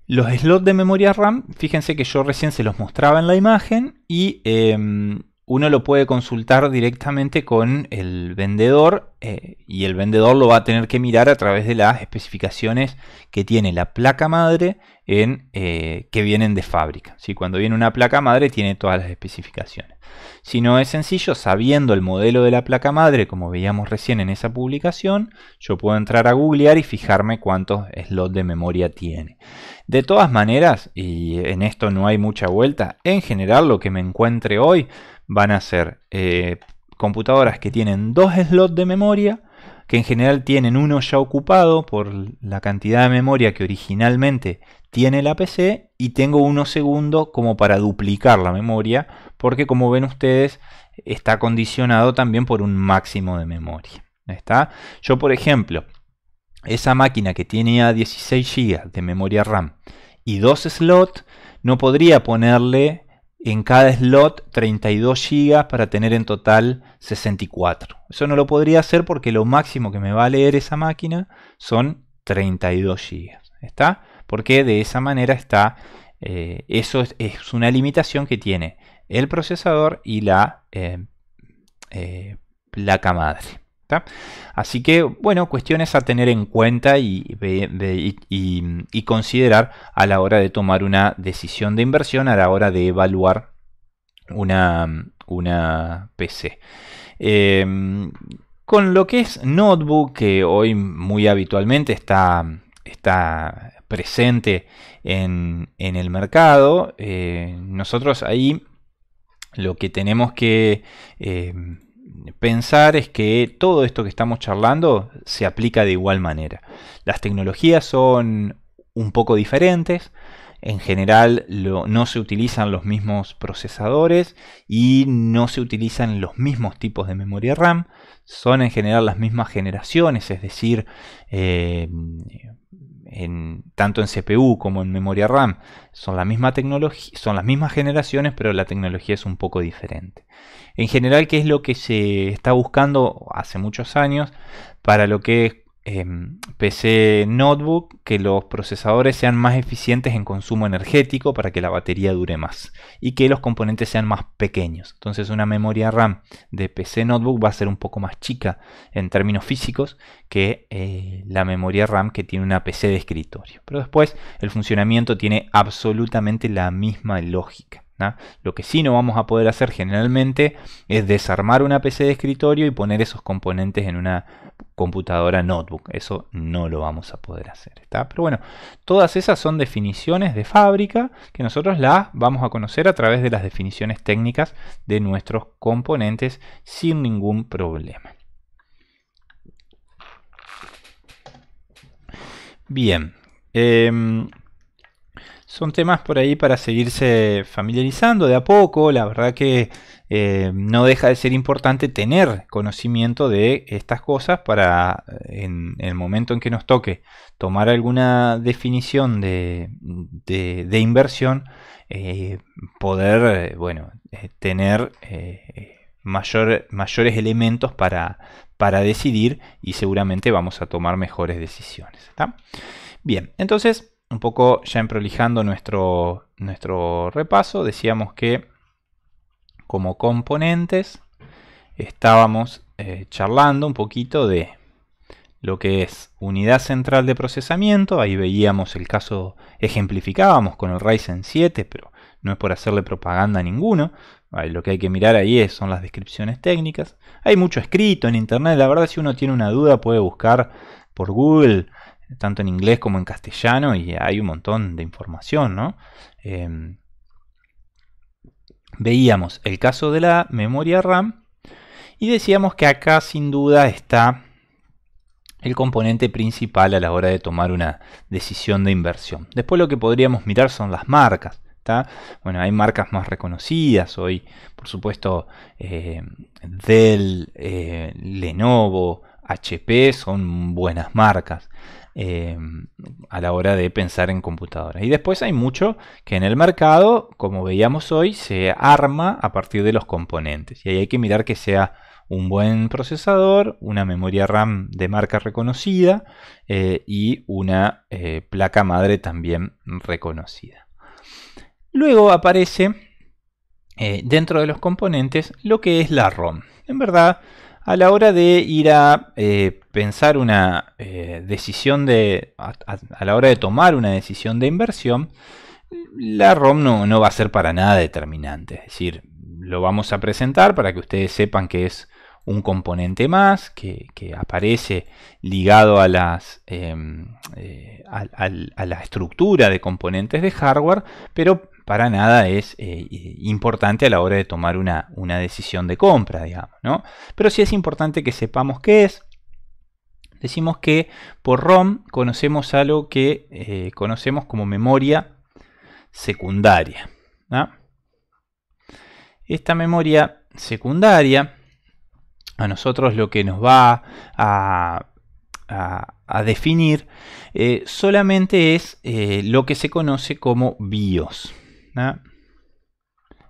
los slots de memoria RAM, fíjense que yo recién se los mostraba en la imagen y em, uno lo puede consultar directamente con el vendedor eh, y el vendedor lo va a tener que mirar a través de las especificaciones que tiene la placa madre en, eh, que vienen de fábrica. Cuando viene una placa madre tiene todas las especificaciones. Si no es sencillo, sabiendo el modelo de la placa madre, como veíamos recién en esa publicación, yo puedo entrar a googlear y fijarme cuántos slots de memoria tiene. De todas maneras, y en esto no hay mucha vuelta, en general lo que me encuentre hoy, van a ser eh, computadoras que tienen dos slots de memoria, que en general tienen uno ya ocupado por la cantidad de memoria que originalmente tiene la PC y tengo uno segundo como para duplicar la memoria, porque como ven ustedes está condicionado también por un máximo de memoria. ¿Está? Yo, por ejemplo, esa máquina que tenía 16 GB de memoria RAM y dos slots, no podría ponerle en cada slot 32 GB para tener en total 64. Eso no lo podría hacer porque lo máximo que me va a leer esa máquina son 32 GB. ¿Está? Porque de esa manera está... Eh, eso es, una limitación que tiene el procesador y la placa eh, eh, madre. Así que, bueno, cuestiones a tener en cuenta y, considerar a la hora de tomar una decisión de inversión, a la hora de evaluar una, una PC. Em, con lo que es notebook, que hoy muy habitualmente está, está presente en, el mercado, eh, nosotros ahí lo que tenemos que em, pensar es que todo esto que estamos charlando se aplica de igual manera. Las tecnologías son un poco diferentes, en general no se utilizan los mismos procesadores y no se utilizan los mismos tipos de memoria RAM, son en general las mismas generaciones, es decir, eh, en, tanto en CPU como en memoria RAM son, la misma son las mismas generaciones, pero la tecnología es un poco diferente. En general, ¿qué es lo que se está buscando hace muchos años para lo que es em, PC notebook? Que los procesadores sean más eficientes en consumo energético para que la batería dure más y que los componentes sean más pequeños. Entonces una memoria RAM de PC notebook va a ser un poco más chica en términos físicos que eh, la memoria RAM que tiene una PC de escritorio. Pero después el funcionamiento tiene absolutamente la misma lógica. Lo que sí no vamos a poder hacer generalmente es desarmar una PC de escritorio y poner esos componentes en una computadora notebook. Eso no lo vamos a poder hacer. ¿está? Pero bueno, todas esas son definiciones de fábrica que nosotros las vamos a conocer a través de las definiciones técnicas de nuestros componentes sin ningún problema. Bien. Em, son temas por ahí para seguirse familiarizando de a poco. La verdad que eh, no deja de ser importante tener conocimiento de estas cosas para eh, en, el momento en que nos toque tomar alguna definición de, inversión, eh, poder, bueno, tener mayores elementos para, para decidir y seguramente vamos a tomar mejores decisiones. Bien, entonces un poco ya emprolijando nuestro, nuestro repaso, decíamos que como componentes estábamos eh, charlando un poquito de lo que es unidad central de procesamiento, ahí veíamos el caso, ejemplificábamos con el Ryzen 7, pero no es por hacerle propaganda a ninguno, lo que hay que mirar ahí es, son las descripciones técnicas, hay mucho escrito en internet, la verdad si uno tiene una duda puede buscar por Google tanto en inglés como en castellano, y hay un montón de información, em, veíamos el caso de la memoria RAM y decíamos que acá sin duda está el componente principal a la hora de tomar una decisión de inversión. Después lo que podríamos mirar son las marcas. Bueno, hay marcas más reconocidas hoy, por supuesto, eh, Dell, eh, Lenovo, HP son buenas marcas. Em, a la hora de pensar en computadoras. Y después hay mucho que en el mercado, como veíamos hoy, se arma a partir de los componentes. Y ahí hay que mirar que sea un buen procesador, una memoria RAM de marca reconocida eh, y una eh, placa madre también reconocida. Luego aparece eh, dentro de los componentes lo que es la ROM. En verdad a la hora de ir a eh, pensar una eh, decisión de, a, la hora de tomar una decisión de inversión, la ROM no, va a ser para nada determinante. Es decir, lo vamos a presentar para que ustedes sepan que es un componente más que, aparece ligado a, las, em, eh, a, la estructura de componentes de hardware, pero para nada es eh, importante a la hora de tomar una, decisión de compra, digamos, ¿no? Pero sí es importante que sepamos qué es. Decimos que por ROM conocemos algo que eh, conocemos como memoria secundaria. Esta memoria secundaria a nosotros lo que nos va a, definir eh, solamente es lo que se conoce como BIOS.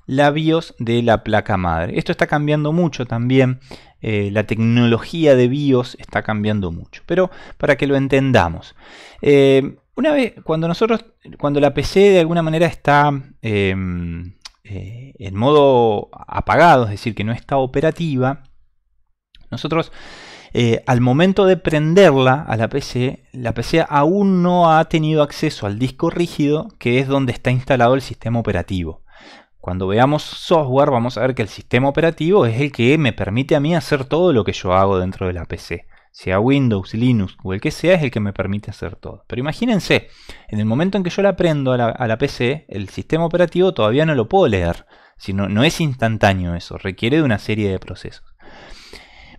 La BIOS de la placa madre. Esto está cambiando mucho también. Eh, la tecnología de BIOS está cambiando mucho. Pero para que lo entendamos. Eh, una vez, cuando nosotros, cuando la PC de alguna manera está em, eh, en modo apagado, es decir, que no está operativa, nosotros eh, al momento de prenderla a la PC, la PC aún no ha tenido acceso al disco rígido, que es donde está instalado el sistema operativo. Cuando veamos software vamos a ver que el sistema operativo es el que me permite a mí hacer todo lo que yo hago dentro de la PC. Sea Windows, Linux o el que sea es el que me permite hacer todo. Pero imagínense, en el momento en que yo la prendo a la, PC, el sistema operativo todavía no lo puedo leer. Si no es instantáneo eso, requiere de una serie de procesos.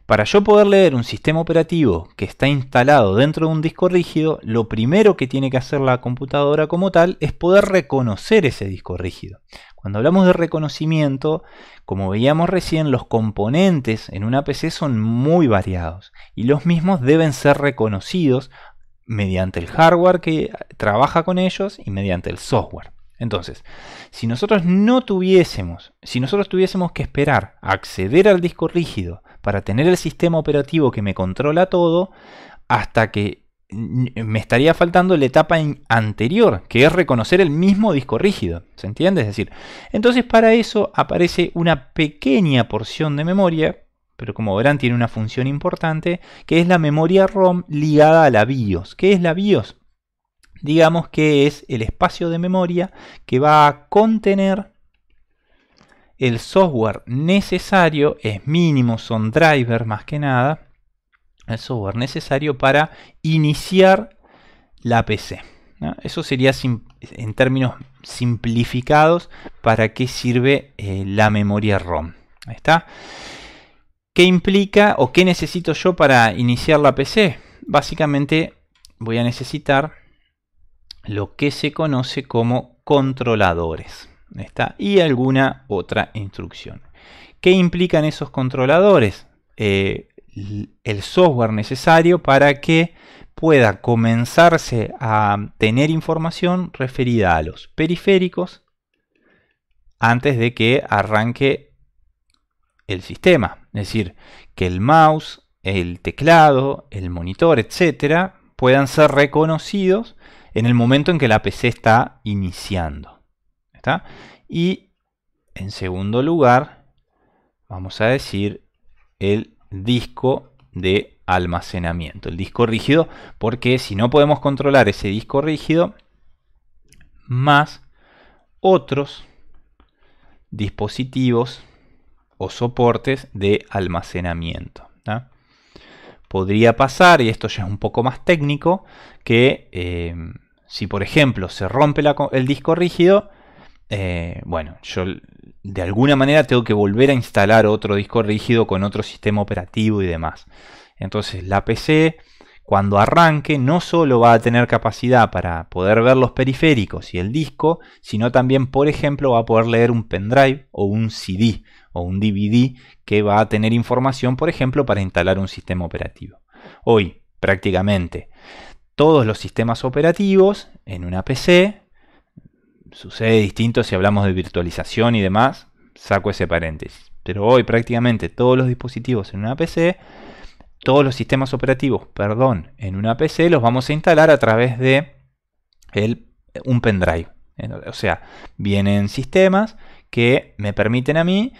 Para yo poder leer un sistema operativo que está instalado dentro de un disco rígido, lo primero que tiene que hacer la computadora como tal es poder reconocer ese disco rígido. Cuando hablamos de reconocimiento, como veíamos recién, los componentes en una PC son muy variados y los mismos deben ser reconocidos mediante el hardware que trabaja con ellos y mediante el software. Entonces, si nosotros no tuviésemos, si nosotros tuviésemos que esperar a acceder al disco rígido para tener el sistema operativo que me controla todo, hasta que me estaría faltando la etapa anterior, que es reconocer el mismo disco rígido. ¿Se entiende? Es decir, entonces para eso aparece una pequeña porción de memoria, pero como verán tiene una función importante, que es la memoria ROM ligada a la BIOS. ¿Qué es la BIOS? Digamos que es el espacio de memoria que va a contener el software necesario es mínimo, son drivers más que nada, el software necesario para iniciar la PC. Eso sería en términos simplificados para qué sirve eh, la memoria ROM. ¿Qué implica o qué necesito yo para iniciar la PC? Básicamente voy a necesitar lo que se conoce como controladores. Y alguna otra instrucción. ¿Qué implican esos controladores? Eh, el software necesario para que pueda comenzarse a tener información referida a los periféricos antes de que arranque el sistema. Es decir, que el mouse, el teclado, el monitor, etcétera, puedan ser reconocidos en el momento en que la PC está iniciando. Y en segundo lugar, vamos a decir el disco de almacenamiento, el disco rígido, porque si no podemos controlar ese disco rígido, más otros dispositivos o soportes de almacenamiento. Podría pasar, y esto ya es un poco más técnico, que eh, si por ejemplo se rompe el disco rígido, eh, bueno, yo de alguna manera tengo que volver a instalar otro disco rígido con otro sistema operativo y demás. Entonces la PC cuando arranque no solo va a tener capacidad para poder ver los periféricos y el disco, sino también, por ejemplo, va a poder leer un pendrive o un CD o un DVD que va a tener información, por ejemplo, para instalar un sistema operativo. Hoy, prácticamente, todos los sistemas operativos en una PC sucede distinto si hablamos de virtualización y demás, saco ese paréntesis. Pero hoy prácticamente todos los dispositivos en una PC, todos los sistemas operativos, perdón, en una PC los vamos a instalar a través de el, un pendrive. O sea, vienen sistemas que me permiten a mí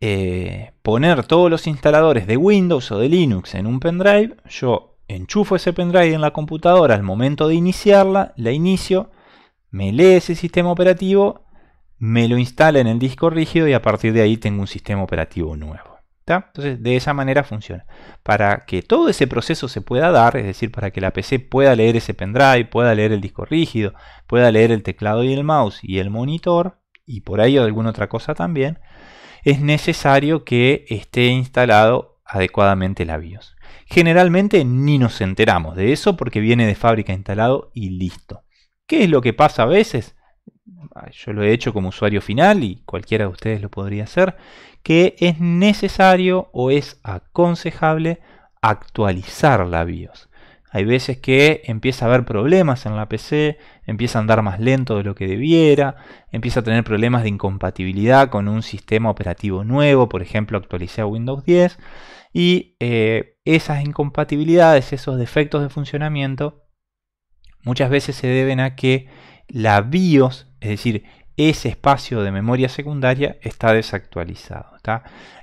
eh, poner todos los instaladores de Windows o de Linux en un pendrive. Yo enchufo ese pendrive en la computadora al momento de iniciarla, la inicio me lee ese sistema operativo, me lo instala en el disco rígido y a partir de ahí tengo un sistema operativo nuevo. Entonces, de esa manera funciona. Para que todo ese proceso se pueda dar, es decir, para que la PC pueda leer ese pendrive, pueda leer el disco rígido, pueda leer el teclado y el mouse y el monitor, y por ahí alguna otra cosa también, es necesario que esté instalado adecuadamente la BIOS. Generalmente ni nos enteramos de eso porque viene de fábrica instalado y listo. ¿Qué es lo que pasa a veces? Ah, yo lo he hecho como usuario final y cualquiera de ustedes lo podría hacer, que es necesario o es aconsejable actualizar la BIOS. Hay veces que empieza a haber problemas en la PC, empieza a andar más lento de lo que debiera, empieza a tener problemas de incompatibilidad con un sistema operativo nuevo, por ejemplo actualicé a Windows 10, y eh, esas incompatibilidades, esos defectos de funcionamiento muchas veces se deben a que la BIOS, es decir, ese espacio de memoria secundaria está desactualizado.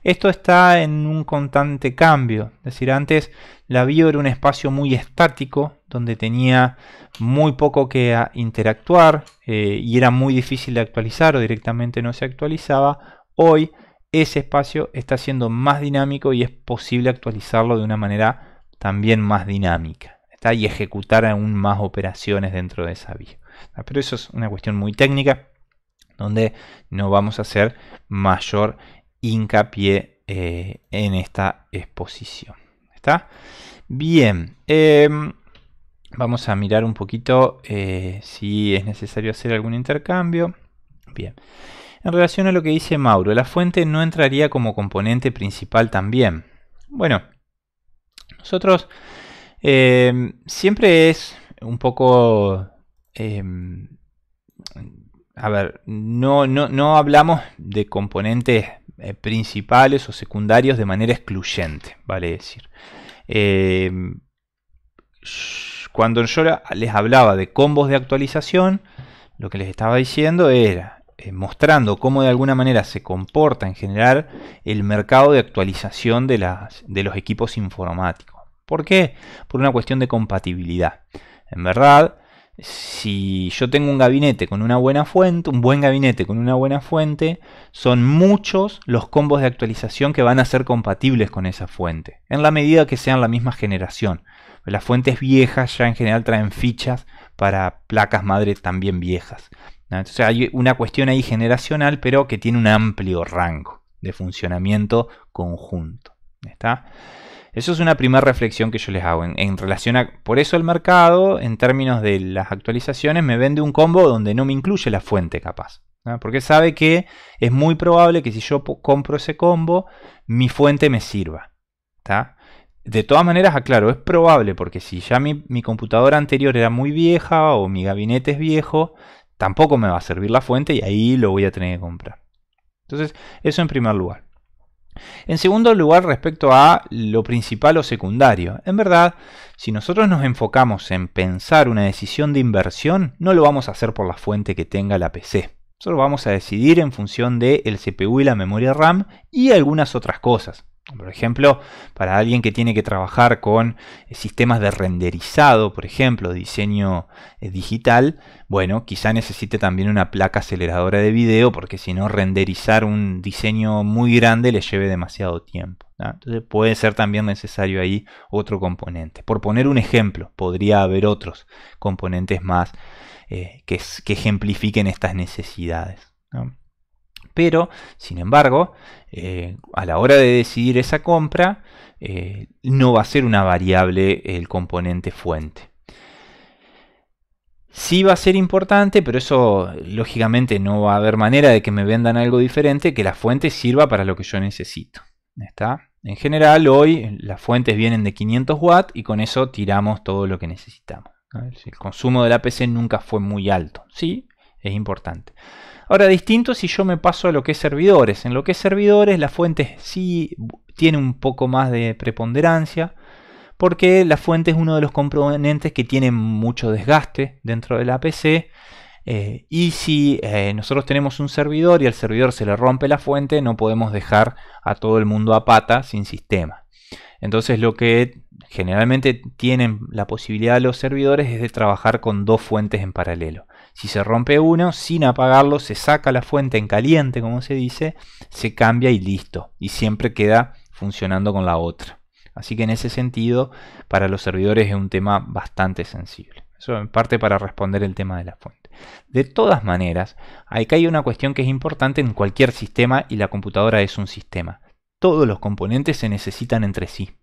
Esto está en un constante cambio. Es decir, antes la BIOS era un espacio muy estático donde tenía muy poco que interactuar eh, y era muy difícil de actualizar o directamente no se actualizaba. Hoy ese espacio está siendo más dinámico y es posible actualizarlo de una manera también más dinámica y ejecutar aún más operaciones dentro de esa vía. Ah, pero eso es una cuestión muy técnica donde no vamos a hacer mayor hincapié eh, en esta exposición. ¿Está? Bien. Em, vamos a mirar un poquito eh, si es necesario hacer algún intercambio. Bien. En relación a lo que dice Mauro, la fuente no entraría como componente principal también. Bueno, nosotros Em, siempre es un poco... Em, a ver, no, no, hablamos de componentes eh, principales o secundarios de manera excluyente, vale decir. Em, cuando yo les hablaba de combos de actualización, lo que les estaba diciendo era eh, mostrando cómo de alguna manera se comporta en general el mercado de actualización de, las, de los equipos informáticos. ¿Por qué? Por una cuestión de compatibilidad. En verdad, si yo tengo un gabinete con una buena fuente, un buen gabinete con una buena fuente, son muchos los combos de actualización que van a ser compatibles con esa fuente, en la medida que sean la misma generación. Las fuentes viejas ya en general traen fichas para placas madre también viejas. Entonces hay una cuestión ahí generacional, pero que tiene un amplio rango de funcionamiento conjunto. ¿Está? Eso es una primera reflexión que yo les hago en, relación Por eso el mercado, en términos de las actualizaciones, me vende un combo donde no me incluye la fuente capaz. Porque sabe que es muy probable que si yo compro ese combo, mi fuente me sirva. De todas maneras, aclaro, es probable porque si ya mi, mi, computadora anterior era muy vieja o mi gabinete es viejo, tampoco me va a servir la fuente y ahí lo voy a tener que comprar. Entonces, eso en primer lugar. En segundo lugar, respecto a lo principal o secundario. En verdad, si nosotros nos enfocamos en pensar una decisión de inversión, no lo vamos a hacer por la fuente que tenga la PC. Solo vamos a decidir en función del CPU y la memoria RAM y algunas otras cosas. Por ejemplo, para alguien que tiene que trabajar con eh, sistemas de renderizado, por ejemplo, diseño eh, digital, bueno, quizá necesite también una placa aceleradora de video, porque si no, renderizar un diseño muy grande le lleve demasiado tiempo. Entonces puede ser también necesario ahí otro componente. Por poner un ejemplo, podría haber otros componentes más eh, que, que, ejemplifiquen estas necesidades. Pero, sin embargo, eh, a la hora de decidir esa compra, eh, no va a ser una variable el componente fuente. Sí va a ser importante, pero eso lógicamente no va a haber manera de que me vendan algo diferente, que la fuente sirva para lo que yo necesito. ¿Está? En general, hoy las fuentes vienen de 500 watts y con eso tiramos todo lo que necesitamos. El consumo de la PC nunca fue muy alto. Sí, es importante. Ahora, distinto si yo me paso a lo que es servidores. En lo que es servidores, la fuente sí tiene un poco más de preponderancia, porque la fuente es uno de los componentes que tiene mucho desgaste dentro de la PC. Eh, y si eh, nosotros tenemos un servidor y al servidor se le rompe la fuente, no podemos dejar a todo el mundo a pata sin sistema. Entonces lo que generalmente tienen la posibilidad los servidores es de trabajar con dos fuentes en paralelo. Si se rompe uno, sin apagarlo, se saca la fuente en caliente, como se dice, se cambia y listo. Y siempre queda funcionando con la otra. Así que en ese sentido, para los servidores es un tema bastante sensible. Eso en parte para responder el tema de la fuente. De todas maneras, acá hay una cuestión que es importante en cualquier sistema y la computadora es un sistema. Todos los componentes se necesitan entre sí.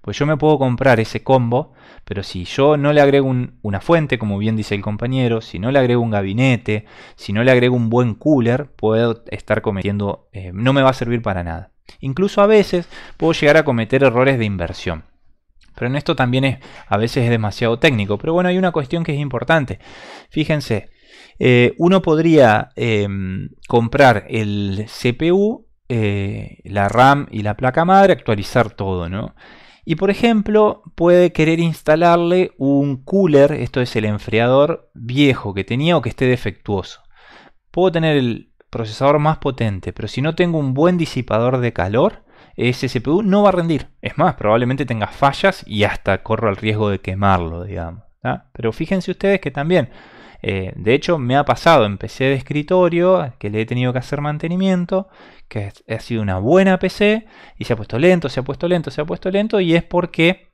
Pues yo me puedo comprar ese combo, pero si yo no le agrego una fuente, como bien dice el compañero, si no le agrego un gabinete, si no le agrego un buen cooler, puedo estar cometiendo, eh, no me va a servir para nada. Incluso a veces puedo llegar a cometer errores de inversión. Pero en esto también es, a veces es demasiado técnico. Pero bueno, hay una cuestión que es importante. Fíjense, eh, uno podría em, comprar el CPU, eh, la RAM y la placa madre, actualizar todo, ¿no? Y por ejemplo, puede querer instalarle un cooler, esto es el enfriador viejo que tenía o que esté defectuoso. Puedo tener el procesador más potente, pero si no tengo un buen disipador de calor, ese CPU no va a rendir. Es más, probablemente tenga fallas y hasta corro el riesgo de quemarlo, digamos. Pero fíjense ustedes que también eh, de hecho, me ha pasado en PC de escritorio, que le he tenido que hacer mantenimiento, que ha sido una buena PC, y se ha puesto lento, se ha puesto lento, se ha puesto lento, y es porque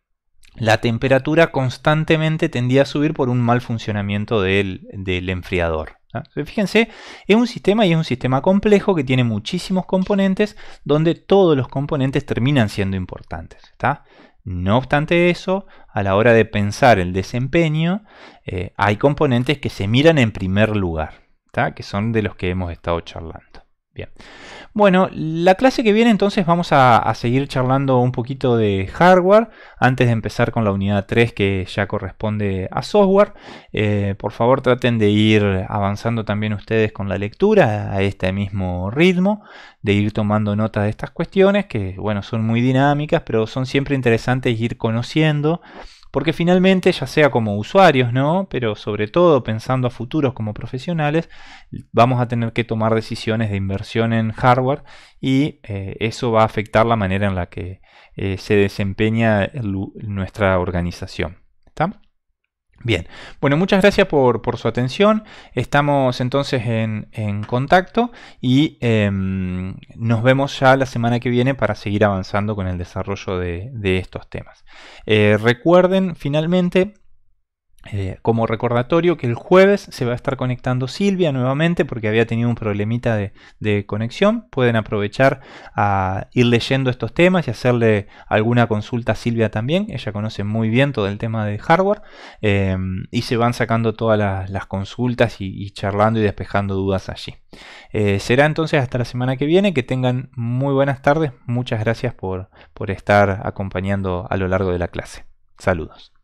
la temperatura constantemente tendía a subir por un mal funcionamiento del, del enfriador. Fíjense, es un sistema y es un sistema complejo que tiene muchísimos componentes donde todos los componentes terminan siendo importantes. ¿está? No obstante eso, a la hora de pensar el desempeño, eh, hay componentes que se miran en primer lugar, que son de los que hemos estado charlando. Bien. Bueno, la clase que viene entonces vamos a, seguir charlando un poquito de hardware antes de empezar con la unidad 3 que ya corresponde a software. Eh, por favor traten de ir avanzando también ustedes con la lectura a este mismo ritmo, de ir tomando nota de estas cuestiones que bueno son muy dinámicas pero son siempre interesantes ir conociendo porque finalmente, ya sea como usuarios, ¿no? Pero sobre todo pensando a futuros como profesionales, vamos a tener que tomar decisiones de inversión en hardware y eh, eso va a afectar la manera en la que eh, se desempeña nuestra organización. ¿Está? Bien, bueno, muchas gracias por, su atención. Estamos entonces en, contacto y em, nos vemos ya la semana que viene para seguir avanzando con el desarrollo de, estos temas. Eh, recuerden finalmente eh, como recordatorio que el jueves se va a estar conectando Silvia nuevamente porque había tenido un problemita de, conexión. Pueden aprovechar a ir leyendo estos temas y hacerle alguna consulta a Silvia también. Ella conoce muy bien todo el tema de hardware em, y se van sacando todas las, consultas y, charlando y despejando dudas allí. Eh, será entonces hasta la semana que viene. Que tengan muy buenas tardes. Muchas gracias por, por estar acompañando a lo largo de la clase. Saludos.